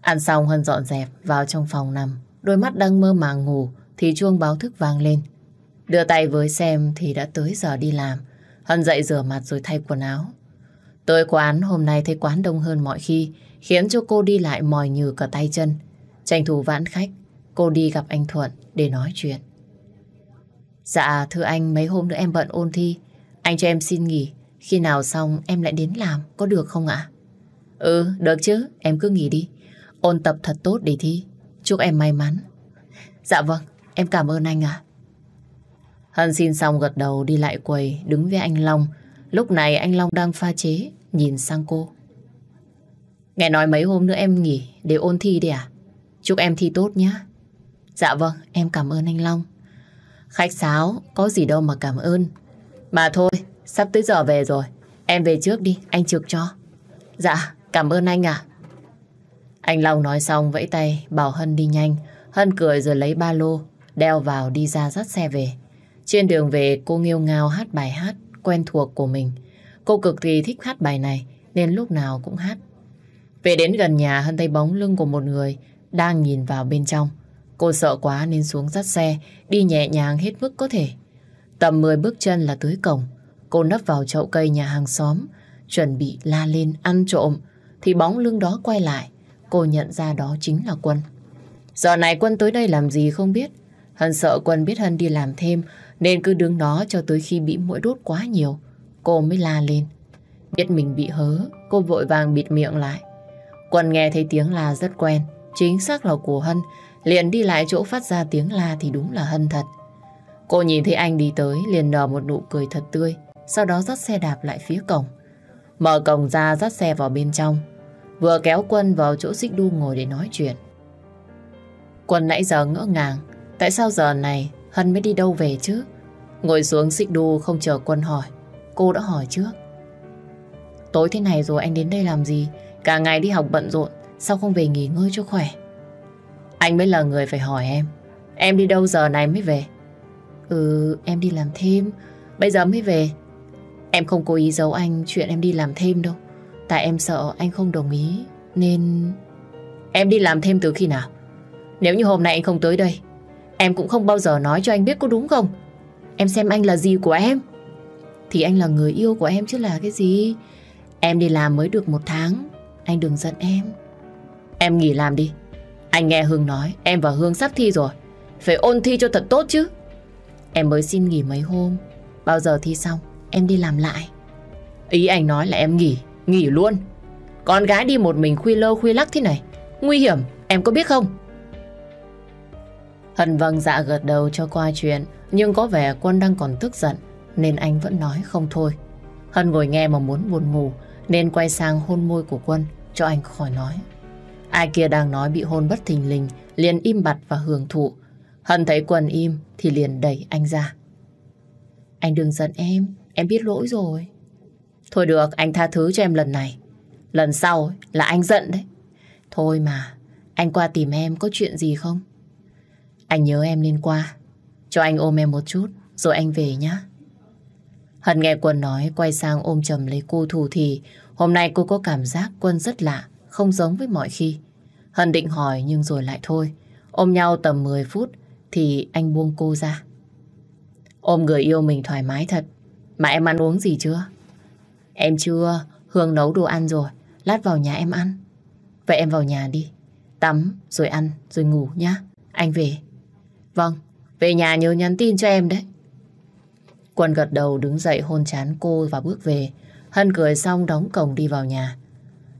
Ăn xong Hân dọn dẹp, vào trong phòng nằm. Đôi mắt đang mơ màng ngủ thì chuông báo thức vang lên. Đưa tay với xem thì đã tới giờ đi làm. Hân dậy rửa mặt rồi thay quần áo. Tới quán hôm nay thấy quán đông hơn mọi khi, khiến cho cô đi lại mỏi nhừ cả tay chân. Tranh thủ vãn khách, cô đi gặp anh Thuận để nói chuyện. Dạ thưa anh mấy hôm nữa em bận ôn thi Anh cho em xin nghỉ khi nào xong em lại đến làm Có được không ạ Ừ được chứ em cứ nghỉ đi Ôn tập thật tốt để thi Chúc em may mắn Dạ vâng em cảm ơn anh ạ Hân xin xong gật đầu đi lại quầy Đứng với anh Long Lúc này anh Long đang pha chế Nhìn sang cô Nghe nói mấy hôm nữa em nghỉ để ôn thi đi à Chúc em thi tốt nhé Dạ vâng em cảm ơn anh Long Khách sáo có gì đâu mà cảm ơn Mà thôi Sắp tới giờ về rồi. Em về trước đi, anh trực cho. Dạ, cảm ơn anh ạ. Anh Long nói xong vẫy tay bảo Hân đi nhanh. Hân cười rồi lấy ba lô, đeo vào đi ra dắt xe về. Trên đường về cô nghiêu ngao hát bài hát quen thuộc của mình. Cô cực kỳ thích hát bài này nên lúc nào cũng hát. Về đến gần nhà Hân thấy bóng lưng của một người đang nhìn vào bên trong. Cô sợ quá nên xuống dắt xe, đi nhẹ nhàng hết mức có thể. Tầm 10 bước chân là tới cổng. Cô nấp vào chậu cây nhà hàng xóm, chuẩn bị la lên ăn trộm, thì bóng lưng đó quay lại. Cô nhận ra đó chính là Quân. Giờ này Quân tới đây làm gì không biết. Hân sợ Quân biết Hân đi làm thêm, nên cứ đứng đó cho tới khi bị mũi đốt quá nhiều. Cô mới la lên. Biết mình bị hớ, cô vội vàng bịt miệng lại. Quân nghe thấy tiếng la rất quen, chính xác là của Hân, liền đi lại chỗ phát ra tiếng la thì đúng là Hân thật. Cô nhìn thấy anh đi tới, liền nở một nụ cười thật tươi sau đó dắt xe đạp lại phía cổng. Mở cổng ra dắt xe vào bên trong, vừa kéo Quân vào chỗ xích đu ngồi để nói chuyện. Quân nãy giờ ngỡ ngàng, tại sao giờ này Hân mới đi đâu về chứ? Ngồi xuống xích đu không chờ Quân hỏi, cô đã hỏi trước. Tối thế này rồi anh đến đây làm gì? Cả ngày đi học bận rộn, sao không về nghỉ ngơi cho khỏe? Anh mới là người phải hỏi em, em đi đâu giờ này mới về? Ừ, em đi làm thêm, bây giờ mới về, Em không cố ý giấu anh chuyện em đi làm thêm đâu. Tại em sợ anh không đồng ý, nên... Em đi làm thêm từ khi nào? Nếu như hôm nay anh không tới đây, em cũng không bao giờ nói cho anh biết có đúng không? Em xem anh là gì của em? Thì anh là người yêu của em chứ là cái gì? Em đi làm mới được một tháng, anh đừng giận em. Em nghỉ làm đi. Anh nghe Hương nói, em và Hương sắp thi rồi. Phải ôn thi cho thật tốt chứ. Em mới xin nghỉ mấy hôm, bao giờ thi xong em đi làm lại. Ý anh nói là em nghỉ, nghỉ luôn. Con gái đi một mình khuya lơ khuya lắc thế này, nguy hiểm, em có biết không? Hân vâng dạ gật đầu cho qua chuyện, nhưng có vẻ quân đang còn tức giận, nên anh vẫn nói không thôi. Hân ngồi nghe mà muốn buồn ngủ, nên quay sang hôn môi của quân, cho anh khỏi nói. Ai kia đang nói bị hôn bất thình lình, liền im bặt và hưởng thụ. Hân thấy Quân im thì liền đẩy anh ra. Anh đừng giận em, Em biết lỗi rồi. Thôi được, anh tha thứ cho em lần này. Lần sau là anh giận đấy. Thôi mà, anh qua tìm em có chuyện gì không? Anh nhớ em nên qua. Cho anh ôm em một chút, rồi anh về nhá. Hận nghe Quân nói, quay sang ôm chầm lấy cô thù thì. Hôm nay cô có cảm giác Quân rất lạ, không giống với mọi khi. Hận định hỏi nhưng rồi lại thôi. Ôm nhau tầm 10 phút thì anh buông cô ra. Ôm người yêu mình thoải mái thật. Mà em ăn uống gì chưa? Em chưa, Hương nấu đồ ăn rồi, lát vào nhà em ăn. Vậy em vào nhà đi, tắm, rồi ăn, rồi ngủ nhá. Anh về. Vâng, về nhà nhớ nhắn tin cho em đấy. Quân gật đầu đứng dậy hôn chán cô và bước về. Hân cười xong đóng cổng đi vào nhà.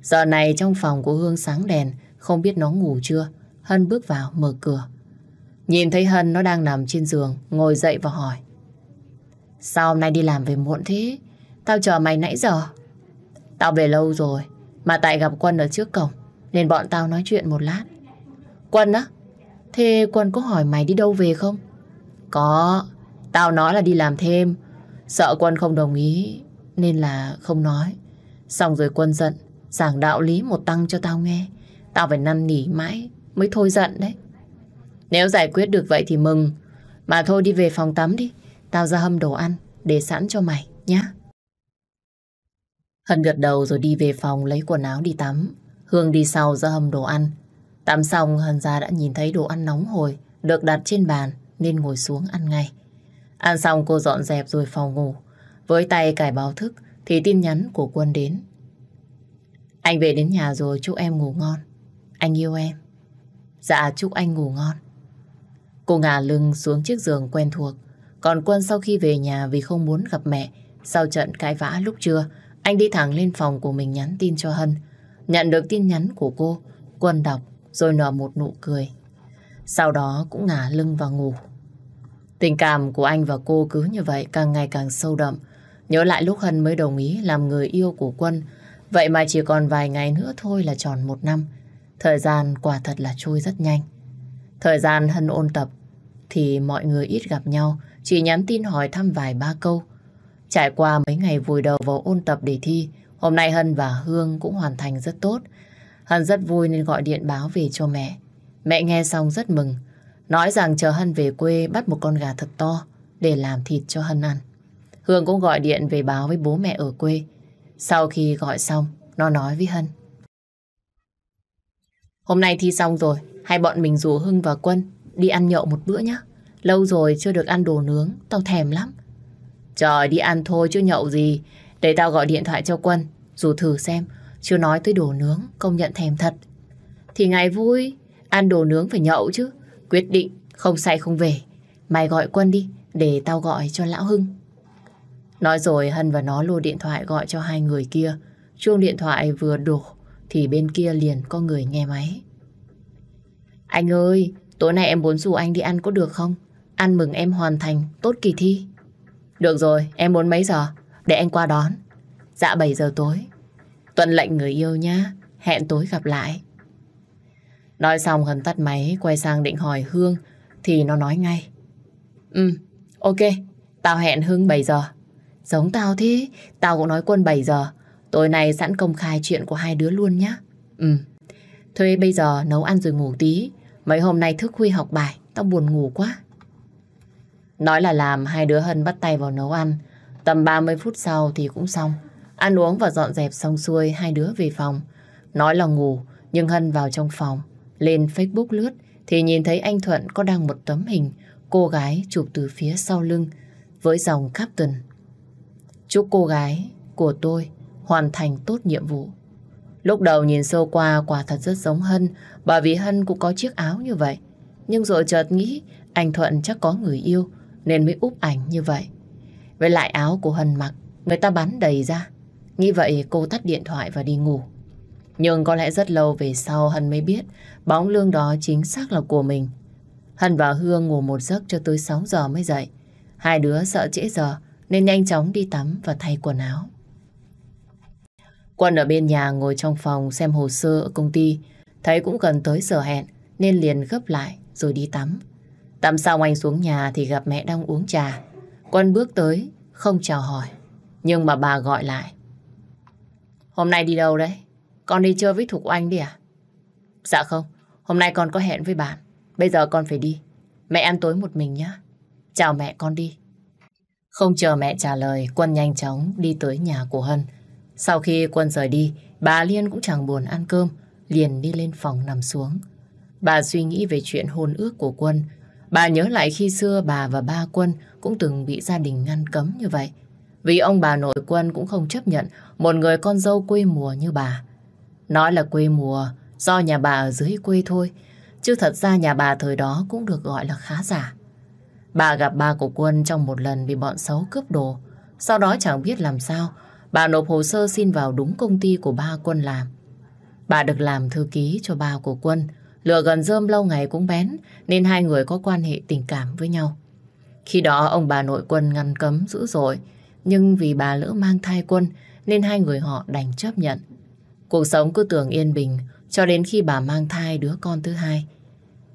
Giờ này trong phòng của Hương sáng đèn, không biết nó ngủ chưa. Hân bước vào mở cửa. Nhìn thấy Hân nó đang nằm trên giường, ngồi dậy và hỏi. Sao hôm nay đi làm về muộn thế? Tao chờ mày nãy giờ. Tao về lâu rồi, mà tại gặp Quân ở trước cổng, nên bọn tao nói chuyện một lát. Quân á? Thế Quân có hỏi mày đi đâu về không? Có, tao nói là đi làm thêm. Sợ Quân không đồng ý, nên là không nói. Xong rồi Quân giận, giảng đạo lý một tăng cho tao nghe. Tao phải năn nỉ mãi mới thôi giận đấy. Nếu giải quyết được vậy thì mừng. Mà thôi đi về phòng tắm đi. Tao ra hâm đồ ăn Để sẵn cho mày nhé Hân gật đầu rồi đi về phòng lấy quần áo đi tắm Hương đi sau ra hầm đồ ăn Tắm xong Hân ra đã nhìn thấy đồ ăn nóng hồi Được đặt trên bàn Nên ngồi xuống ăn ngay Ăn xong cô dọn dẹp rồi phòng ngủ Với tay cải báo thức Thì tin nhắn của quân đến Anh về đến nhà rồi chúc em ngủ ngon Anh yêu em Dạ chúc anh ngủ ngon Cô ngả lưng xuống chiếc giường quen thuộc còn Quân sau khi về nhà vì không muốn gặp mẹ, sau trận cãi vã lúc trưa, anh đi thẳng lên phòng của mình nhắn tin cho Hân. Nhận được tin nhắn của cô, Quân đọc rồi nở một nụ cười. Sau đó cũng ngả lưng và ngủ. Tình cảm của anh và cô cứ như vậy càng ngày càng sâu đậm. Nhớ lại lúc Hân mới đồng ý làm người yêu của Quân, vậy mà chỉ còn vài ngày nữa thôi là tròn một năm. Thời gian quả thật là trôi rất nhanh. Thời gian Hân ôn tập thì mọi người ít gặp nhau, chỉ nhắn tin hỏi thăm vài ba câu. Trải qua mấy ngày vùi đầu vào ôn tập đề thi, hôm nay Hân và Hương cũng hoàn thành rất tốt. Hân rất vui nên gọi điện báo về cho mẹ. Mẹ nghe xong rất mừng, nói rằng chờ Hân về quê bắt một con gà thật to để làm thịt cho Hân ăn. Hương cũng gọi điện về báo với bố mẹ ở quê. Sau khi gọi xong, nó nói với Hân. Hôm nay thi xong rồi, hai bọn mình rủ Hưng và Quân đi ăn nhậu một bữa nhá. Lâu rồi chưa được ăn đồ nướng, tao thèm lắm. Trời, đi ăn thôi chứ nhậu gì. Để tao gọi điện thoại cho Quân, dù thử xem. Chưa nói tới đồ nướng, công nhận thèm thật. Thì ngày vui, ăn đồ nướng phải nhậu chứ. Quyết định, không say không về. Mày gọi Quân đi, để tao gọi cho Lão Hưng. Nói rồi Hân và nó lô điện thoại gọi cho hai người kia. Chuông điện thoại vừa đổ, thì bên kia liền có người nghe máy. Anh ơi, Tối nay em muốn rủ anh đi ăn có được không? Ăn mừng em hoàn thành tốt kỳ thi. Được rồi, em muốn mấy giờ? Để anh qua đón. Dạ 7 giờ tối. Tuần lệnh người yêu nhá. Hẹn tối gặp lại. Nói xong Hân tắt máy, quay sang định hỏi Hương, thì nó nói ngay. Ừ, ok, tao hẹn Hương 7 giờ. Giống tao thế, tao cũng nói quân 7 giờ. Tối nay sẵn công khai chuyện của hai đứa luôn nhá. Ừ, thuê bây giờ nấu ăn rồi ngủ tí, Mấy hôm nay thức khuya học bài, tao buồn ngủ quá. Nói là làm, hai đứa Hân bắt tay vào nấu ăn. Tầm 30 phút sau thì cũng xong. Ăn uống và dọn dẹp xong xuôi, hai đứa về phòng. Nói là ngủ, nhưng Hân vào trong phòng. Lên Facebook lướt, thì nhìn thấy anh Thuận có đăng một tấm hình cô gái chụp từ phía sau lưng với dòng captain. Chúc cô gái của tôi hoàn thành tốt nhiệm vụ. Lúc đầu nhìn sâu qua quả thật rất giống Hân, bởi vì Hân cũng có chiếc áo như vậy. Nhưng rồi chợt nghĩ anh Thuận chắc có người yêu nên mới úp ảnh như vậy. Với lại áo của Hân mặc, người ta bắn đầy ra. Nghĩ vậy cô tắt điện thoại và đi ngủ. Nhưng có lẽ rất lâu về sau Hân mới biết bóng lương đó chính xác là của mình. Hân và Hương ngủ một giấc cho tới 6 giờ mới dậy. Hai đứa sợ trễ giờ nên nhanh chóng đi tắm và thay quần áo. Quân ở bên nhà ngồi trong phòng xem hồ sơ ở công ty. Thấy cũng gần tới giờ hẹn nên liền gấp lại rồi đi tắm. Tắm xong anh xuống nhà thì gặp mẹ đang uống trà. Quân bước tới, không chào hỏi. Nhưng mà bà gọi lại. Hôm nay đi đâu đấy? Con đi chơi với Thục Oanh đi à? Dạ không, hôm nay con có hẹn với bạn. Bây giờ con phải đi. Mẹ ăn tối một mình nhé. Chào mẹ con đi. Không chờ mẹ trả lời, Quân nhanh chóng đi tới nhà của Hân. Sau khi Quân rời đi, bà Liên cũng chẳng buồn ăn cơm, liền đi lên phòng nằm xuống. Bà suy nghĩ về chuyện hôn ước của Quân. Bà nhớ lại khi xưa bà và ba Quân cũng từng bị gia đình ngăn cấm như vậy. Vì ông bà nội Quân cũng không chấp nhận một người con dâu quê mùa như bà. Nói là quê mùa, do nhà bà ở dưới quê thôi, chứ thật ra nhà bà thời đó cũng được gọi là khá giả. Bà gặp ba của Quân trong một lần bị bọn xấu cướp đồ, sau đó chẳng biết làm sao Bà nộp hồ sơ xin vào đúng công ty của ba Quân làm. Bà được làm thư ký cho ba của Quân. Lửa gần rơm lâu ngày cũng bén, nên hai người có quan hệ tình cảm với nhau. Khi đó ông bà nội Quân ngăn cấm dữ dội, nhưng vì bà lỡ mang thai Quân nên hai người họ đành chấp nhận. Cuộc sống cứ tưởng yên bình cho đến khi bà mang thai đứa con thứ hai.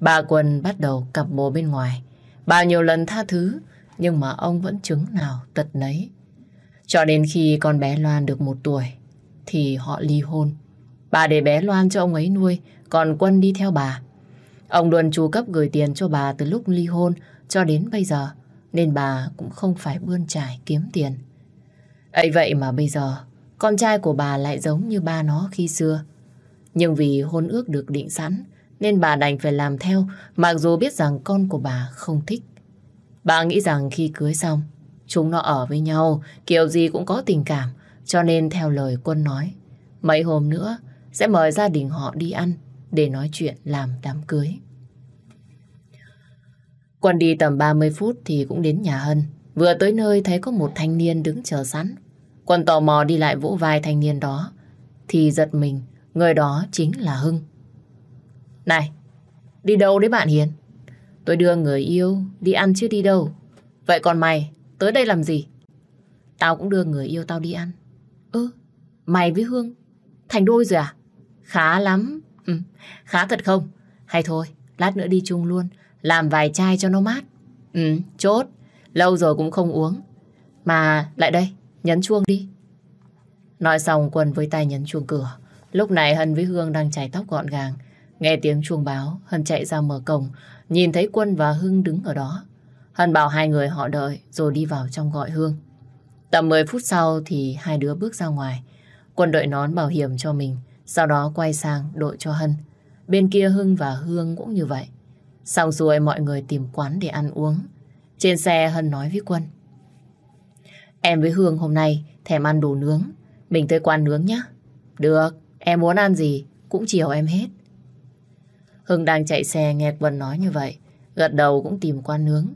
Bà Quân bắt đầu cặp bồ bên ngoài. Bà nhiều lần tha thứ, nhưng mà ông vẫn chứng nào tật nấy. Cho đến khi con bé Loan được một tuổi, thì họ ly hôn. Bà để bé Loan cho ông ấy nuôi, còn Quân đi theo bà. Ông luôn chu cấp gửi tiền cho bà từ lúc ly hôn cho đến bây giờ, nên bà cũng không phải bươn trải kiếm tiền. ấy vậy mà bây giờ, con trai của bà lại giống như ba nó khi xưa. Nhưng vì hôn ước được định sẵn, nên bà đành phải làm theo, mặc dù biết rằng con của bà không thích. Bà nghĩ rằng khi cưới xong, Chúng nó ở với nhau, kiểu gì cũng có tình cảm, cho nên theo lời quân nói, mấy hôm nữa sẽ mời gia đình họ đi ăn để nói chuyện làm đám cưới. Quân đi tầm 30 phút thì cũng đến nhà Hân. Vừa tới nơi thấy có một thanh niên đứng chờ sẵn. Quân tò mò đi lại vỗ vai thanh niên đó. Thì giật mình, người đó chính là Hưng. Này, đi đâu đấy bạn Hiền? Tôi đưa người yêu đi ăn chứ đi đâu. Vậy còn mày, Tới đây làm gì? Tao cũng đưa người yêu tao đi ăn. Ơ, ừ, mày với Hương, thành đôi rồi à? Khá lắm. Ừ, khá thật không? Hay thôi, lát nữa đi chung luôn. Làm vài chai cho nó mát. Ừ, chốt. Lâu rồi cũng không uống. Mà lại đây, nhấn chuông đi. Nói xong Quân với tay nhấn chuông cửa. Lúc này Hân với Hương đang chải tóc gọn gàng. Nghe tiếng chuông báo, Hân chạy ra mở cổng, nhìn thấy Quân và Hưng đứng ở đó. Hân bảo hai người họ đợi rồi đi vào trong gọi Hương. Tầm 10 phút sau thì hai đứa bước ra ngoài. Quân đội nón bảo hiểm cho mình, sau đó quay sang đội cho Hân. Bên kia Hưng và Hương cũng như vậy. Xong rồi mọi người tìm quán để ăn uống. Trên xe Hân nói với Quân. Em với Hương hôm nay thèm ăn đồ nướng. Mình tới quán nướng nhé. Được, em muốn ăn gì cũng chiều em hết. Hưng đang chạy xe nghe Quân nói như vậy. Gật đầu cũng tìm quán nướng.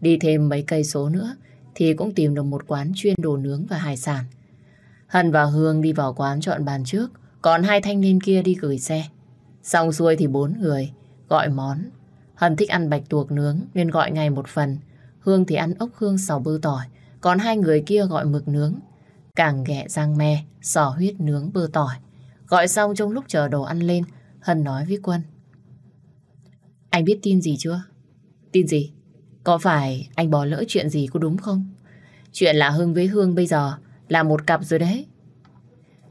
Đi thêm mấy cây số nữa thì cũng tìm được một quán chuyên đồ nướng và hải sản. Hân và Hương đi vào quán chọn bàn trước, còn hai thanh niên kia đi gửi xe. Xong xuôi thì bốn người gọi món. Hân thích ăn bạch tuộc nướng nên gọi ngày một phần. Hương thì ăn ốc hương xào bơ tỏi, còn hai người kia gọi mực nướng. Càng ghẹ rang me, sò huyết nướng bơ tỏi. Gọi xong trong lúc chờ đồ ăn lên, Hân nói với Quân. Anh biết tin gì chưa? Tin gì? Có phải anh bỏ lỡ chuyện gì có đúng không? Chuyện là Hưng với Hương bây giờ là một cặp rồi đấy.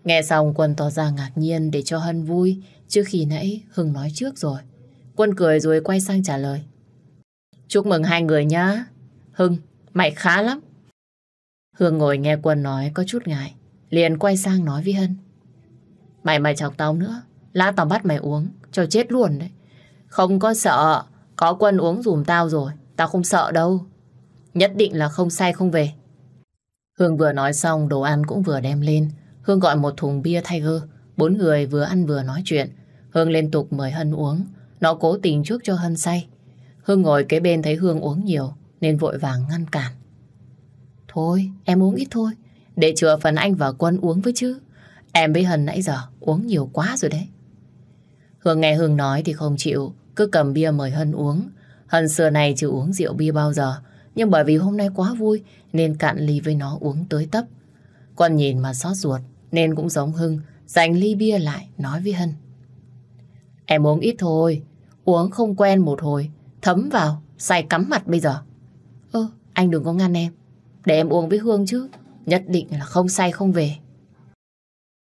Nghe xong Quân tỏ ra ngạc nhiên để cho Hân vui trước khi nãy Hưng nói trước rồi. Quân cười rồi quay sang trả lời. Chúc mừng hai người nhá. Hưng, mày khá lắm. Hương ngồi nghe Quân nói có chút ngại. Liền quay sang nói với Hân. Mày mày chọc tao nữa, lá tao bắt mày uống, cho chết luôn đấy. Không có sợ, có Quân uống dùm tao rồi. Tao không sợ đâu. Nhất định là không say không về. Hương vừa nói xong, đồ ăn cũng vừa đem lên. Hương gọi một thùng bia Tiger. Bốn người vừa ăn vừa nói chuyện. Hương liên tục mời Hân uống. Nó cố tình trước cho Hân say. Hương ngồi kế bên thấy Hương uống nhiều, nên vội vàng ngăn cản. Thôi, em uống ít thôi. Để chừa phần anh và Quân uống với chứ. Em với Hân nãy giờ uống nhiều quá rồi đấy. Hương nghe Hương nói thì không chịu, cứ cầm bia mời Hân uống. Hân xưa này chưa uống rượu bia bao giờ, nhưng bởi vì hôm nay quá vui nên cạn ly với nó uống tới tấp. Quân nhìn mà xót ruột nên cũng giống Hưng, dành ly bia lại nói với Hân. Em uống ít thôi, uống không quen một hồi, thấm vào, say cắm mặt bây giờ. Ơ, anh đừng có ngăn em, để em uống với Hương chứ, nhất định là không say không về.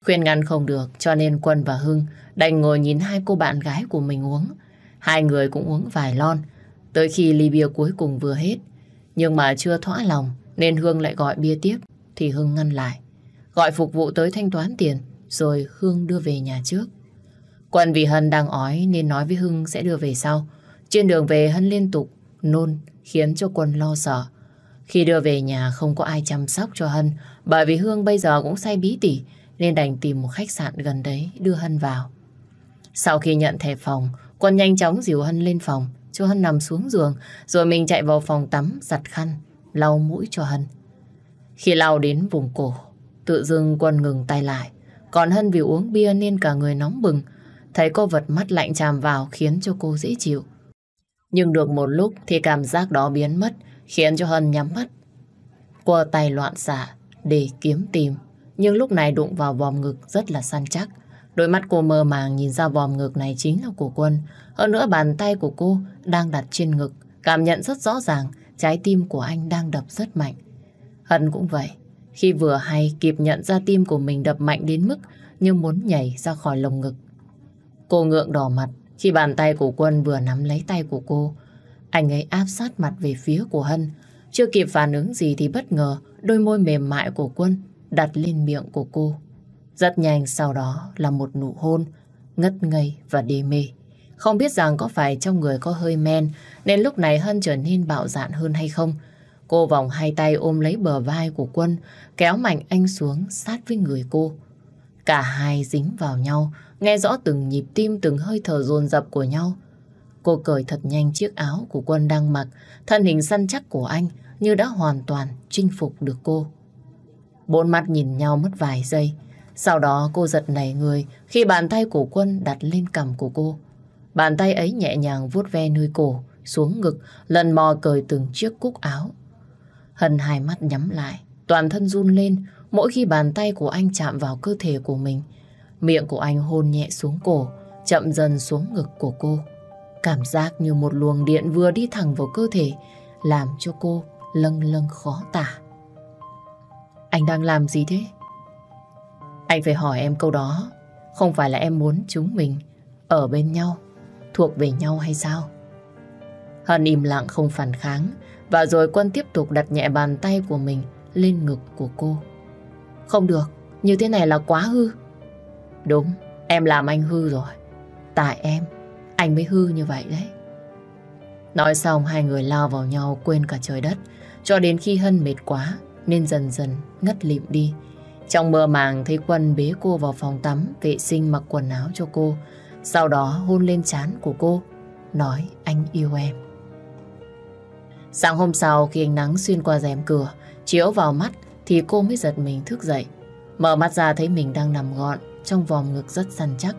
Khuyên ngăn không được cho nên Quân và Hưng đành ngồi nhìn hai cô bạn gái của mình uống. Hai người cũng uống vài lon Tới khi ly bia cuối cùng vừa hết, nhưng mà chưa thỏa lòng nên Hương lại gọi bia tiếp thì Hưng ngăn lại. Gọi phục vụ tới thanh toán tiền rồi Hương đưa về nhà trước. Quần vì Hân đang ói nên nói với Hưng sẽ đưa về sau. Trên đường về Hân liên tục nôn khiến cho Quân lo sợ. Khi đưa về nhà không có ai chăm sóc cho Hân bởi vì Hương bây giờ cũng say bí tỉ nên đành tìm một khách sạn gần đấy đưa Hân vào. Sau khi nhận thẻ phòng, Quân nhanh chóng dìu Hân lên phòng cho Hân nằm xuống giường, rồi mình chạy vào phòng tắm, giặt khăn, lau mũi cho Hân. Khi lau đến vùng cổ, tự dưng quân ngừng tay lại. Còn Hân vì uống bia nên cả người nóng bừng. Thấy cô vật mắt lạnh chạm vào khiến cho cô dễ chịu. Nhưng được một lúc thì cảm giác đó biến mất, khiến cho Hân nhắm mắt. Cô tay loạn xạ để kiếm tìm, nhưng lúc này đụng vào vòng ngực rất là săn chắc. Đôi mắt cô mơ màng nhìn ra vòm ngực này chính là của quân. Hơn nữa bàn tay của cô đang đặt trên ngực, cảm nhận rất rõ ràng trái tim của anh đang đập rất mạnh. Hân cũng vậy, khi vừa hay kịp nhận ra tim của mình đập mạnh đến mức như muốn nhảy ra khỏi lồng ngực. Cô ngượng đỏ mặt khi bàn tay của quân vừa nắm lấy tay của cô. Anh ấy áp sát mặt về phía của Hân. Chưa kịp phản ứng gì thì bất ngờ đôi môi mềm mại của quân đặt lên miệng của cô. Rất nhanh sau đó là một nụ hôn, ngất ngây và đê mê. Không biết rằng có phải trong người có hơi men nên lúc này Hân trở nên bạo dạn hơn hay không. Cô vòng hai tay ôm lấy bờ vai của Quân, kéo mạnh anh xuống sát với người cô. Cả hai dính vào nhau, nghe rõ từng nhịp tim từng hơi thở dồn dập của nhau. Cô cởi thật nhanh chiếc áo của Quân đang mặc, thân hình săn chắc của anh như đã hoàn toàn chinh phục được cô. Bốn mắt nhìn nhau mất vài giây, sau đó cô giật nảy người khi bàn tay của quân đặt lên cằm của cô. Bàn tay ấy nhẹ nhàng vuốt ve nơi cổ, xuống ngực, lần mò cởi từng chiếc cúc áo. Hân hai mắt nhắm lại, toàn thân run lên mỗi khi bàn tay của anh chạm vào cơ thể của mình. Miệng của anh hôn nhẹ xuống cổ, chậm dần xuống ngực của cô. Cảm giác như một luồng điện vừa đi thẳng vào cơ thể, làm cho cô lâng lâng khó tả. Anh đang làm gì thế? Anh phải hỏi em câu đó Không phải là em muốn chúng mình Ở bên nhau Thuộc về nhau hay sao Hân im lặng không phản kháng Và rồi Quân tiếp tục đặt nhẹ bàn tay của mình Lên ngực của cô Không được Như thế này là quá hư Đúng Em làm anh hư rồi Tại em Anh mới hư như vậy đấy Nói xong hai người lao vào nhau quên cả trời đất Cho đến khi Hân mệt quá Nên dần dần ngất lịm đi trong mơ màng thấy Quân bế cô vào phòng tắm, vệ sinh mặc quần áo cho cô. Sau đó hôn lên trán của cô, nói anh yêu em. Sáng hôm sau khi ánh nắng xuyên qua rèm cửa, chiếu vào mắt thì cô mới giật mình thức dậy. Mở mắt ra thấy mình đang nằm gọn, trong vòng ngực rất săn chắc.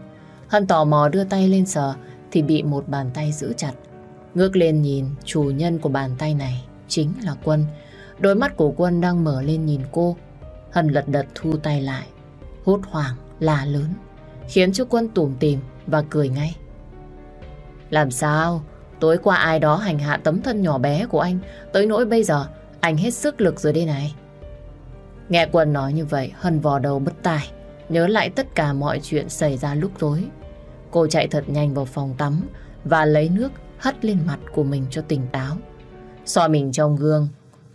Hân tò mò đưa tay lên sờ thì bị một bàn tay giữ chặt. Ngước lên nhìn, chủ nhân của bàn tay này chính là Quân. Đôi mắt của Quân đang mở lên nhìn cô, Hân lật đật thu tay lại. Hốt hoảng, là lớn. Khiến cho quân tủm tìm và cười ngay. Làm sao? Tối qua ai đó hành hạ tấm thân nhỏ bé của anh. Tới nỗi bây giờ, anh hết sức lực rồi đây này. Nghe Quân nói như vậy, Hân vò đầu bất tài, nhớ lại tất cả mọi chuyện xảy ra lúc tối. Cô chạy thật nhanh vào phòng tắm và lấy nước hất lên mặt của mình cho tỉnh táo. Soi mình trong gương,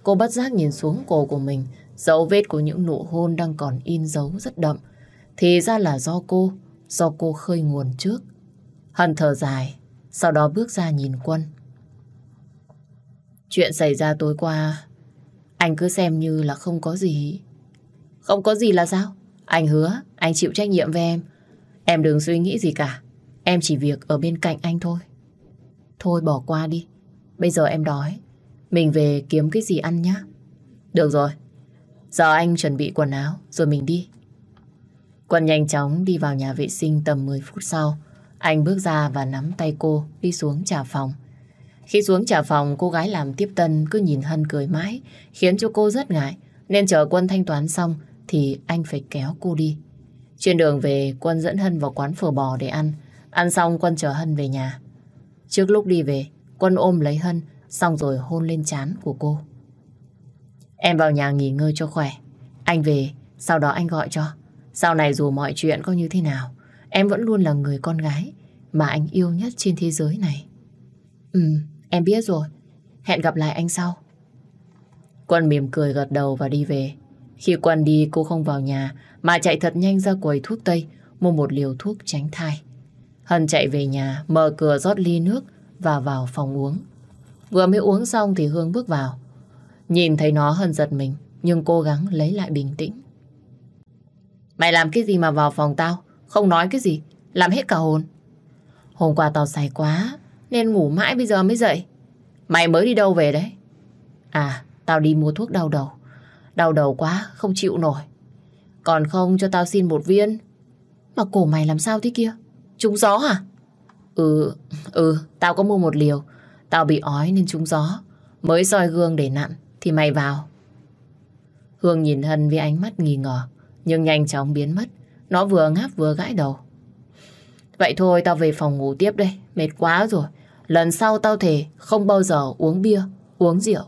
cô bất giác nhìn xuống cổ của mình Dấu vết của những nụ hôn đang còn in dấu rất đậm. Thì ra là do cô, do cô khơi nguồn trước. Hân thở dài, sau đó bước ra nhìn Quân. Chuyện xảy ra tối qua, anh cứ xem như là không có gì. Không có gì là sao? Anh hứa, anh chịu trách nhiệm với em. Em đừng suy nghĩ gì cả. Em chỉ việc ở bên cạnh anh thôi. Thôi bỏ qua đi. Bây giờ em đói. Mình về kiếm cái gì ăn nhá. Được rồi, Giờ anh chuẩn bị quần áo rồi mình đi. Quân nhanh chóng đi vào nhà vệ sinh tầm 10 phút sau. Anh bước ra và nắm tay cô đi xuống trà phòng. Khi xuống trà phòng, cô gái làm tiếp tân cứ nhìn Hân cười mãi, khiến cho cô rất ngại. Nên chờ Quân thanh toán xong thì anh phải kéo cô đi. Trên đường về, Quân dẫn Hân vào quán phở bò để ăn. Ăn xong Quân chở Hân về nhà. Trước lúc đi về, Quân ôm lấy Hân, xong rồi hôn lên trán của cô. Em vào nhà nghỉ ngơi cho khỏe. Anh về, sau đó anh gọi cho. Sau này dù mọi chuyện có như thế nào, em vẫn luôn là người con gái mà anh yêu nhất trên thế giới này. Ừ, em biết rồi. Hẹn gặp lại anh sau. Quân mỉm cười gật đầu và đi về. Khi Quân đi, cô không vào nhà mà chạy thật nhanh ra quầy thuốc Tây mua một liều thuốc tránh thai. Hân chạy về nhà, mở cửa rót ly nước và vào phòng uống. Vừa mới uống xong thì Hương bước vào. Nhìn thấy nó Hân giật mình, nhưng cố gắng lấy lại bình tĩnh. Mày làm cái gì mà vào phòng tao? Không nói cái gì, làm hết cả hồn. Hôm qua tao say quá, nên ngủ mãi bây giờ mới dậy. Mày mới đi đâu về đấy? À, tao đi mua thuốc đau đầu. Đau đầu quá, không chịu nổi. Còn không cho tao xin một viên. Mà cổ mày làm sao thế kia? Trúng gió hả Ừ, ừ, tao có mua một liều. Tao bị ói nên trúng gió. Mới soi gương để nặn thì mày vào. Hương nhìn Hân với ánh mắt nghi ngờ, nhưng nhanh chóng biến mất. Nó vừa ngáp vừa gãi đầu. Vậy thôi tao về phòng ngủ tiếp đây, mệt quá rồi. Lần sau tao thề không bao giờ uống bia, uống rượu.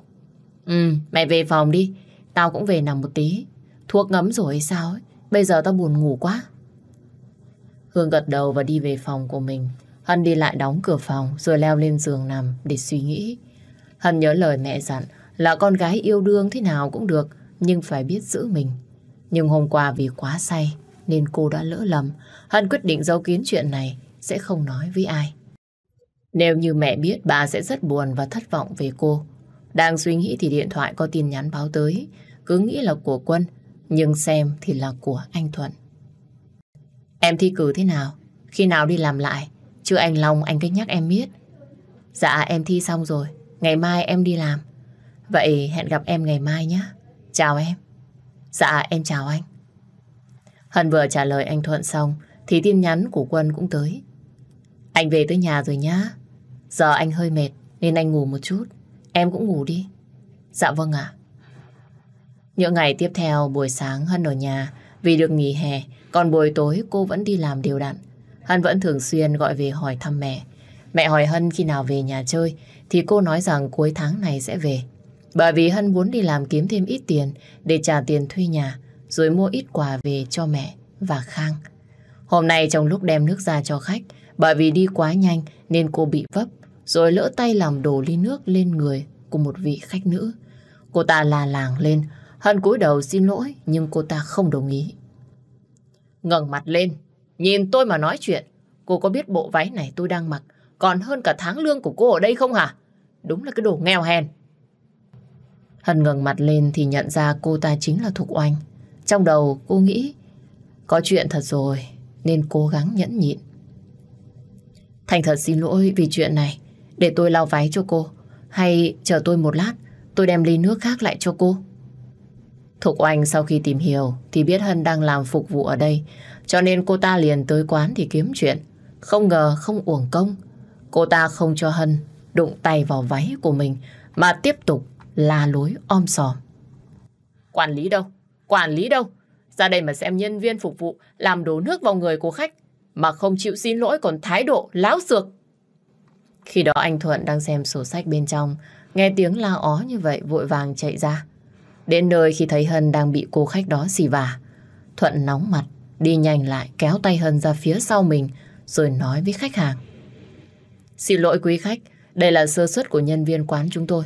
Ừ, mày về phòng đi, tao cũng về nằm một tí. Thuốc ngấm rồi hay sao ấy, bây giờ tao buồn ngủ quá. Hương gật đầu và đi về phòng của mình. Hân đi lại đóng cửa phòng rồi leo lên giường nằm để suy nghĩ. Hân nhớ lời mẹ dặn là con gái yêu đương thế nào cũng được, nhưng phải biết giữ mình. Nhưng hôm qua vì quá say, nên cô đã lỡ lầm. Hân quyết định giấu kín chuyện này, sẽ không nói với ai. Nếu như mẹ biết, bà sẽ rất buồn và thất vọng về cô. Đang suy nghĩ thì điện thoại có tin nhắn báo tới. Cứ nghĩ là của Quân, nhưng xem thì là của anh Thuận. Em thi cử thế nào? Khi nào đi làm lại? Chứ anh Long anh cứ nhắc em biết. Dạ em thi xong rồi, ngày mai em đi làm. Vậy hẹn gặp em ngày mai nhé. Chào em. Dạ em chào anh. Hân vừa trả lời anh Thuận xong thì tin nhắn của Quân cũng tới. Anh về tới nhà rồi nhá. Giờ anh hơi mệt nên anh ngủ một chút. Em cũng ngủ đi. Dạ vâng ạ. Những ngày tiếp theo buổi sáng Hân ở nhà vì được nghỉ hè còn buổi tối cô vẫn đi làm điều đặn. Hân vẫn thường xuyên gọi về hỏi thăm mẹ. Mẹ hỏi Hân khi nào về nhà chơi thì cô nói rằng cuối tháng này sẽ về. Bởi vì Hân muốn đi làm kiếm thêm ít tiền để trả tiền thuê nhà, rồi mua ít quà về cho mẹ và Khang. Hôm nay trong lúc đem nước ra cho khách, bởi vì đi quá nhanh nên cô bị vấp, rồi lỡ tay làm đổ ly nước lên người của một vị khách nữ. Cô ta là làng lên, Hân cúi đầu xin lỗi nhưng cô ta không đồng ý. ngẩng mặt lên, nhìn tôi mà nói chuyện. Cô có biết bộ váy này tôi đang mặc còn hơn cả tháng lương của cô ở đây không hả? Đúng là cái đồ nghèo hèn. Hân ngừng mặt lên thì nhận ra cô ta chính là Thục Oanh. Trong đầu cô nghĩ có chuyện thật rồi nên cố gắng nhẫn nhịn. Thành thật xin lỗi vì chuyện này. Để tôi lau váy cho cô. Hay chờ tôi một lát tôi đem ly nước khác lại cho cô. Thục Oanh sau khi tìm hiểu thì biết Hân đang làm phục vụ ở đây cho nên cô ta liền tới quán thì kiếm chuyện. Không ngờ không uổng công. Cô ta không cho Hân đụng tay vào váy của mình mà tiếp tục la lối om sòm. Quản lý đâu? Quản lý đâu? Ra đây mà xem nhân viên phục vụ làm đổ nước vào người của khách mà không chịu xin lỗi còn thái độ láo xược. Khi đó anh Thuận đang xem sổ sách bên trong, nghe tiếng la ó như vậy vội vàng chạy ra. Đến nơi khi thấy Hân đang bị cô khách đó xì vả, Thuận nóng mặt, đi nhanh lại kéo tay Hân ra phía sau mình rồi nói với khách hàng. Xin lỗi quý khách, đây là sơ suất của nhân viên quán chúng tôi.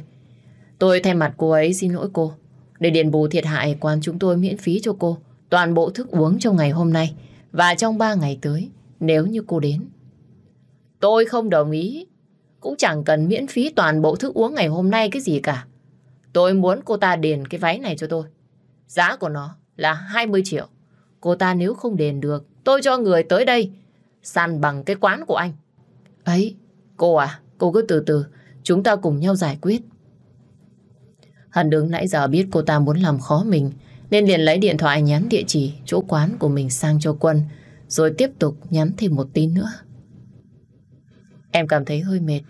Tôi thay mặt cô ấy xin lỗi cô. Để đền bù thiệt hại, quán chúng tôi miễn phí cho cô toàn bộ thức uống trong ngày hôm nay và trong ba ngày tới nếu như cô đến. Tôi không đồng ý. Cũng chẳng cần miễn phí toàn bộ thức uống ngày hôm nay cái gì cả. Tôi muốn cô ta đền cái váy này cho tôi. Giá của nó là 20 triệu. Cô ta nếu không đền được, tôi cho người tới đây săn bằng cái quán của anh. Ấy, cô à, cô cứ từ từ, chúng ta cùng nhau giải quyết. Hận đứng nãy giờ biết cô ta muốn làm khó mình nên liền lấy điện thoại nhắn địa chỉ chỗ quán của mình sang cho Quân rồi tiếp tục nhắn thêm một tin nữa. Em cảm thấy hơi mệt.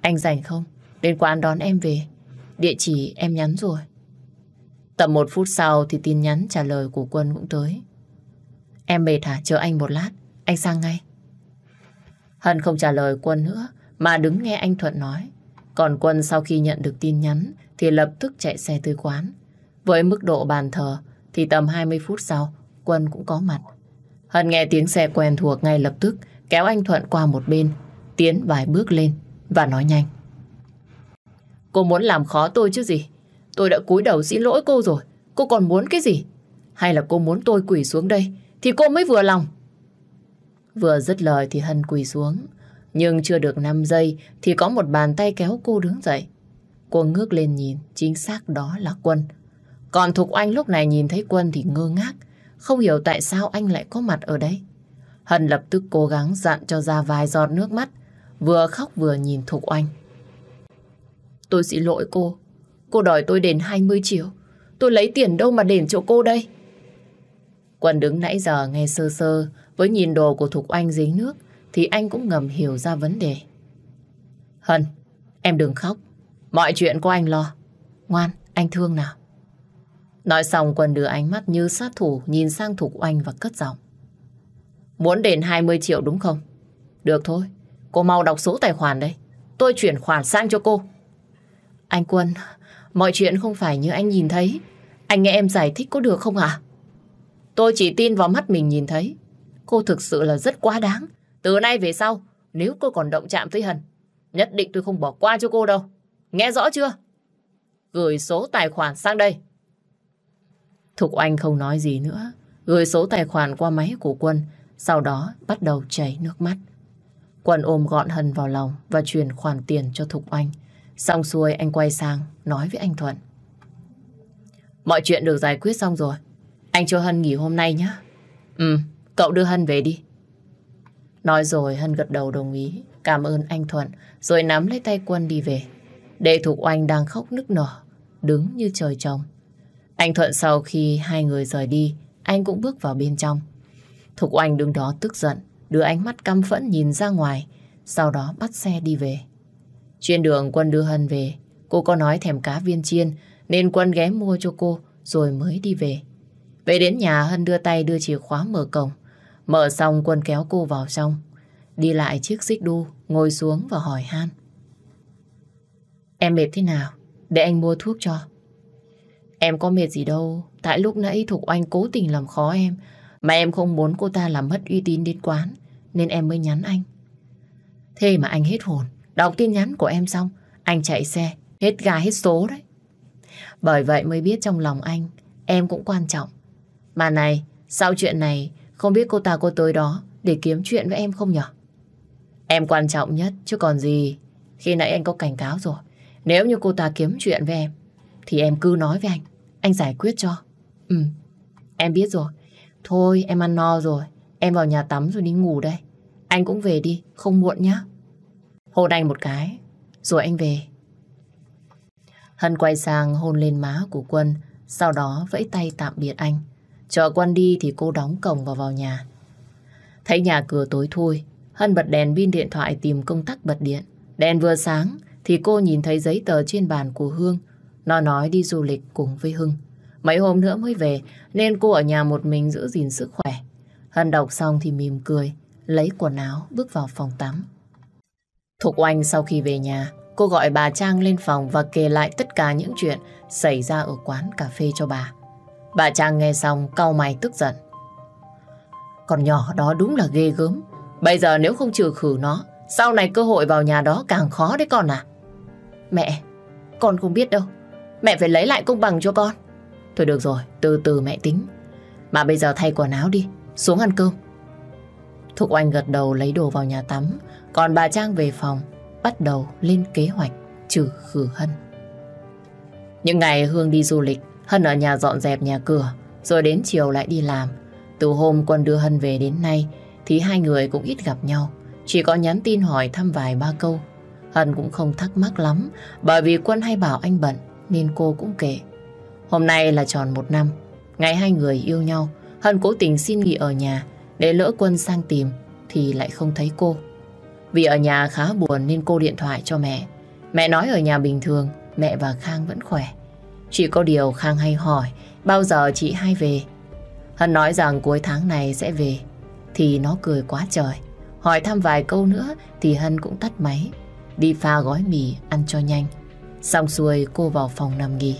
Anh rảnh không? Đến quán đón em về. Địa chỉ em nhắn rồi. Tầm một phút sau thì tin nhắn trả lời của Quân cũng tới. Em mệt hả? Chờ anh một lát. Anh sang ngay. Hân không trả lời Quân nữa mà đứng nghe anh Thuận nói. Còn Quân sau khi nhận được tin nhắn thì lập tức chạy xe tới quán. Với mức độ bàn thờ thì tầm 20 phút sau Quân cũng có mặt. Hân nghe tiếng xe quen thuộc ngay lập tức kéo anh Thuận qua một bên tiến vài bước lên và nói nhanh. Cô muốn làm khó tôi chứ gì? Tôi đã cúi đầu xin lỗi cô rồi. Cô còn muốn cái gì? Hay là cô muốn tôi quỳ xuống đây thì cô mới vừa lòng? Vừa dứt lời thì Hân quỳ xuống. Nhưng chưa được 5 giây thì có một bàn tay kéo cô đứng dậy. Cô ngước lên nhìn, chính xác đó là Quân. Còn Thục Anh lúc này nhìn thấy Quân thì ngơ ngác, không hiểu tại sao anh lại có mặt ở đây. Hân lập tức cố gắng dặn cho ra vài giọt nước mắt, vừa khóc vừa nhìn Thục Anh. Tôi xin lỗi cô, cô đòi tôi đền 20 triệu, tôi lấy tiền đâu mà đền chỗ cô đây. Quân đứng nãy giờ nghe sơ sơ, với nhìn đồ của Thục Anh dính nước, thì anh cũng ngầm hiểu ra vấn đề. Hân, em đừng khóc, Mọi chuyện của anh lo. Ngoan, anh thương nào. Nói xong Quân đưa ánh mắt như sát thủ nhìn sang Thục anh và cất giọng. Muốn đền 20 triệu đúng không? Được thôi, cô mau đọc số tài khoản đây. Tôi chuyển khoản sang cho cô. Anh Quân, mọi chuyện không phải như anh nhìn thấy. Anh nghe em giải thích có được không ạ? Tôi chỉ tin vào mắt mình nhìn thấy. Cô thực sự là rất quá đáng. Từ nay về sau, nếu cô còn động chạm tới Hân, nhất định tôi không bỏ qua cho cô đâu nghe rõ chưa? Gửi số tài khoản sang đây. Thục Anh không nói gì nữa, gửi số tài khoản qua máy của Quân, sau đó bắt đầu chảy nước mắt. Quân ôm gọn Hân vào lòng và chuyển khoản tiền cho Thục Anh. Xong xuôi anh quay sang, nói với anh Thuận. Mọi chuyện được giải quyết xong rồi. Anh cho Hân nghỉ hôm nay nhé. Ừ, cậu đưa Hân về đi. Nói rồi Hân gật đầu đồng ý, cảm ơn anh Thuận, rồi nắm lấy tay Quân đi về. Đệ Thục Oanh đang khóc nức nở, đứng như trời trồng. Anh Thuận sau khi hai người rời đi, anh cũng bước vào bên trong. Thục Oanh đứng đó tức giận, đưa ánh mắt căm phẫn nhìn ra ngoài, sau đó bắt xe đi về. Trên đường Quân đưa Hân về, cô có nói thèm cá viên chiên, nên Quân ghé mua cho cô rồi mới đi về. Về đến nhà Hân đưa tay đưa chìa khóa mở cổng. Mở xong Quân kéo cô vào trong. Đi lại chiếc xích đu, ngồi xuống và hỏi han. Em mệt thế nào? Để anh mua thuốc cho. Em có mệt gì đâu. Tại lúc nãy thuộc anh cố tình làm khó em. Mà em không muốn cô ta làm mất uy tín đến quán. Nên em mới nhắn anh. Thế mà anh hết hồn. Đọc tin nhắn của em xong. Anh chạy xe. Hết ga hết số đấy. Bởi vậy mới biết trong lòng anh. Em cũng quan trọng. Mà này, sau chuyện này, không biết cô ta cô tới đó để kiếm chuyện với em không nhở? Em quan trọng nhất chứ còn gì. Khi nãy anh có cảnh cáo rồi. Nếu như cô ta kiếm chuyện với em, thì em cứ nói với anh, anh giải quyết cho. Ừ, em biết rồi. Thôi, em ăn no rồi, em vào nhà tắm rồi đi ngủ đây. Anh cũng về đi, không muộn nhá. Hôn anh một cái, rồi anh về. Hân quay sang hôn lên má của Quân, sau đó vẫy tay tạm biệt anh. Chờ Quân đi thì cô đóng cổng và vào nhà. Thấy nhà cửa tối thui, Hân bật đèn pin điện thoại tìm công tắc bật điện. Đèn vừa sáng, thì cô nhìn thấy giấy tờ trên bàn của Hương. Nó nói đi du lịch cùng với Hưng. Mấy hôm nữa mới về nên cô ở nhà một mình giữ gìn sức khỏe. Hân đọc xong thì mỉm cười, lấy quần áo bước vào phòng tắm. Thục Oanh sau khi về nhà, cô gọi bà Trang lên phòng và kể lại tất cả những chuyện xảy ra ở quán cà phê cho bà. Bà Trang nghe xong cau mày tức giận. Còn nhỏ đó đúng là ghê gớm. Bây giờ nếu không trừ khử nó, sau này cơ hội vào nhà đó càng khó đấy con à. Mẹ, con không biết đâu. Mẹ phải lấy lại công bằng cho con. Thôi được rồi, từ từ mẹ tính. Mà bây giờ thay quần áo đi, xuống ăn cơm. Thục Oanh gật đầu lấy đồ vào nhà tắm, còn bà Trang về phòng, bắt đầu lên kế hoạch trừ khử Hân. Những ngày Hương đi du lịch, Hân ở nhà dọn dẹp nhà cửa, rồi đến chiều lại đi làm. Từ hôm quân đưa Hân về đến nay, thì hai người cũng ít gặp nhau, chỉ có nhắn tin hỏi thăm vài ba câu Hân cũng không thắc mắc lắm bởi vì Quân hay bảo anh bận nên cô cũng kể. Hôm nay là tròn một năm, ngày hai người yêu nhau, Hân cố tình xin nghỉ ở nhà để lỡ Quân sang tìm thì lại không thấy cô. Vì ở nhà khá buồn nên cô điện thoại cho mẹ. Mẹ nói ở nhà bình thường, mẹ và Khang vẫn khỏe. Chỉ có điều Khang hay hỏi bao giờ chị hai về. Hân nói rằng cuối tháng này sẽ về. Thì nó cười quá trời. Hỏi thăm vài câu nữa thì Hân cũng tắt máy Đi pha gói mì ăn cho nhanh Xong xuôi cô vào phòng nằm nghỉ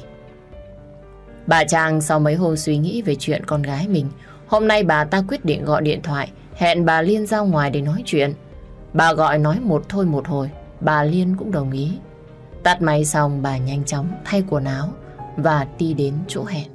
Bà Trang sau mấy hôm suy nghĩ về chuyện con gái mình Hôm nay bà ta quyết định gọi điện thoại Hẹn bà Liên ra ngoài để nói chuyện Bà gọi nói một thôi một hồi Bà Liên cũng đồng ý Tắt máy xong bà nhanh chóng thay quần áo Và đi đến chỗ hẹn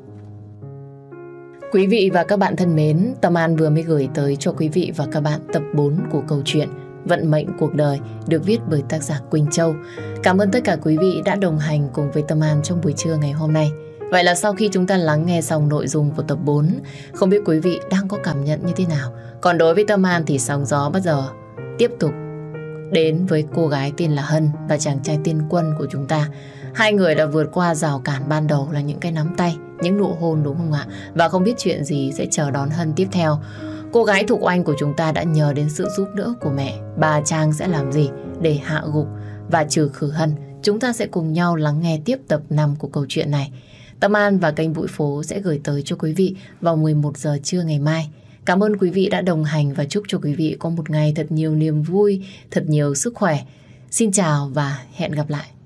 Quý vị và các bạn thân mến, Tâm An vừa mới gửi tới cho quý vị và các bạn tập 4 của câu chuyện Vận mệnh cuộc đời được viết bởi tác giả Quỳnh Châu. Cảm ơn tất cả quý vị đã đồng hành cùng với Tâm An trong buổi trưa ngày hôm nay. Vậy là sau khi chúng ta lắng nghe xong nội dung của tập 4, không biết quý vị đang có cảm nhận như thế nào. Còn đối với Tâm An thì sóng gió bây giờ tiếp tục đến với cô gái tên là Hân và chàng trai tiên Quân của chúng ta. Hai người đã vượt qua rào cản ban đầu là những cái nắm tay, những nụ hôn đúng không ạ? Và không biết chuyện gì sẽ chờ đón Hân tiếp theo. Cô gái thuộc Oanh của chúng ta đã nhờ đến sự giúp đỡ của mẹ. Bà Trang sẽ làm gì để hạ gục và trừ khử hân? Chúng ta sẽ cùng nhau lắng nghe tiếp tập 5 của câu chuyện này. Tâm An và kênh Bụi Phố sẽ gửi tới cho quý vị vào 11 giờ trưa ngày mai. Cảm ơn quý vị đã đồng hành và chúc cho quý vị có một ngày thật nhiều niềm vui, thật nhiều sức khỏe. Xin chào và hẹn gặp lại.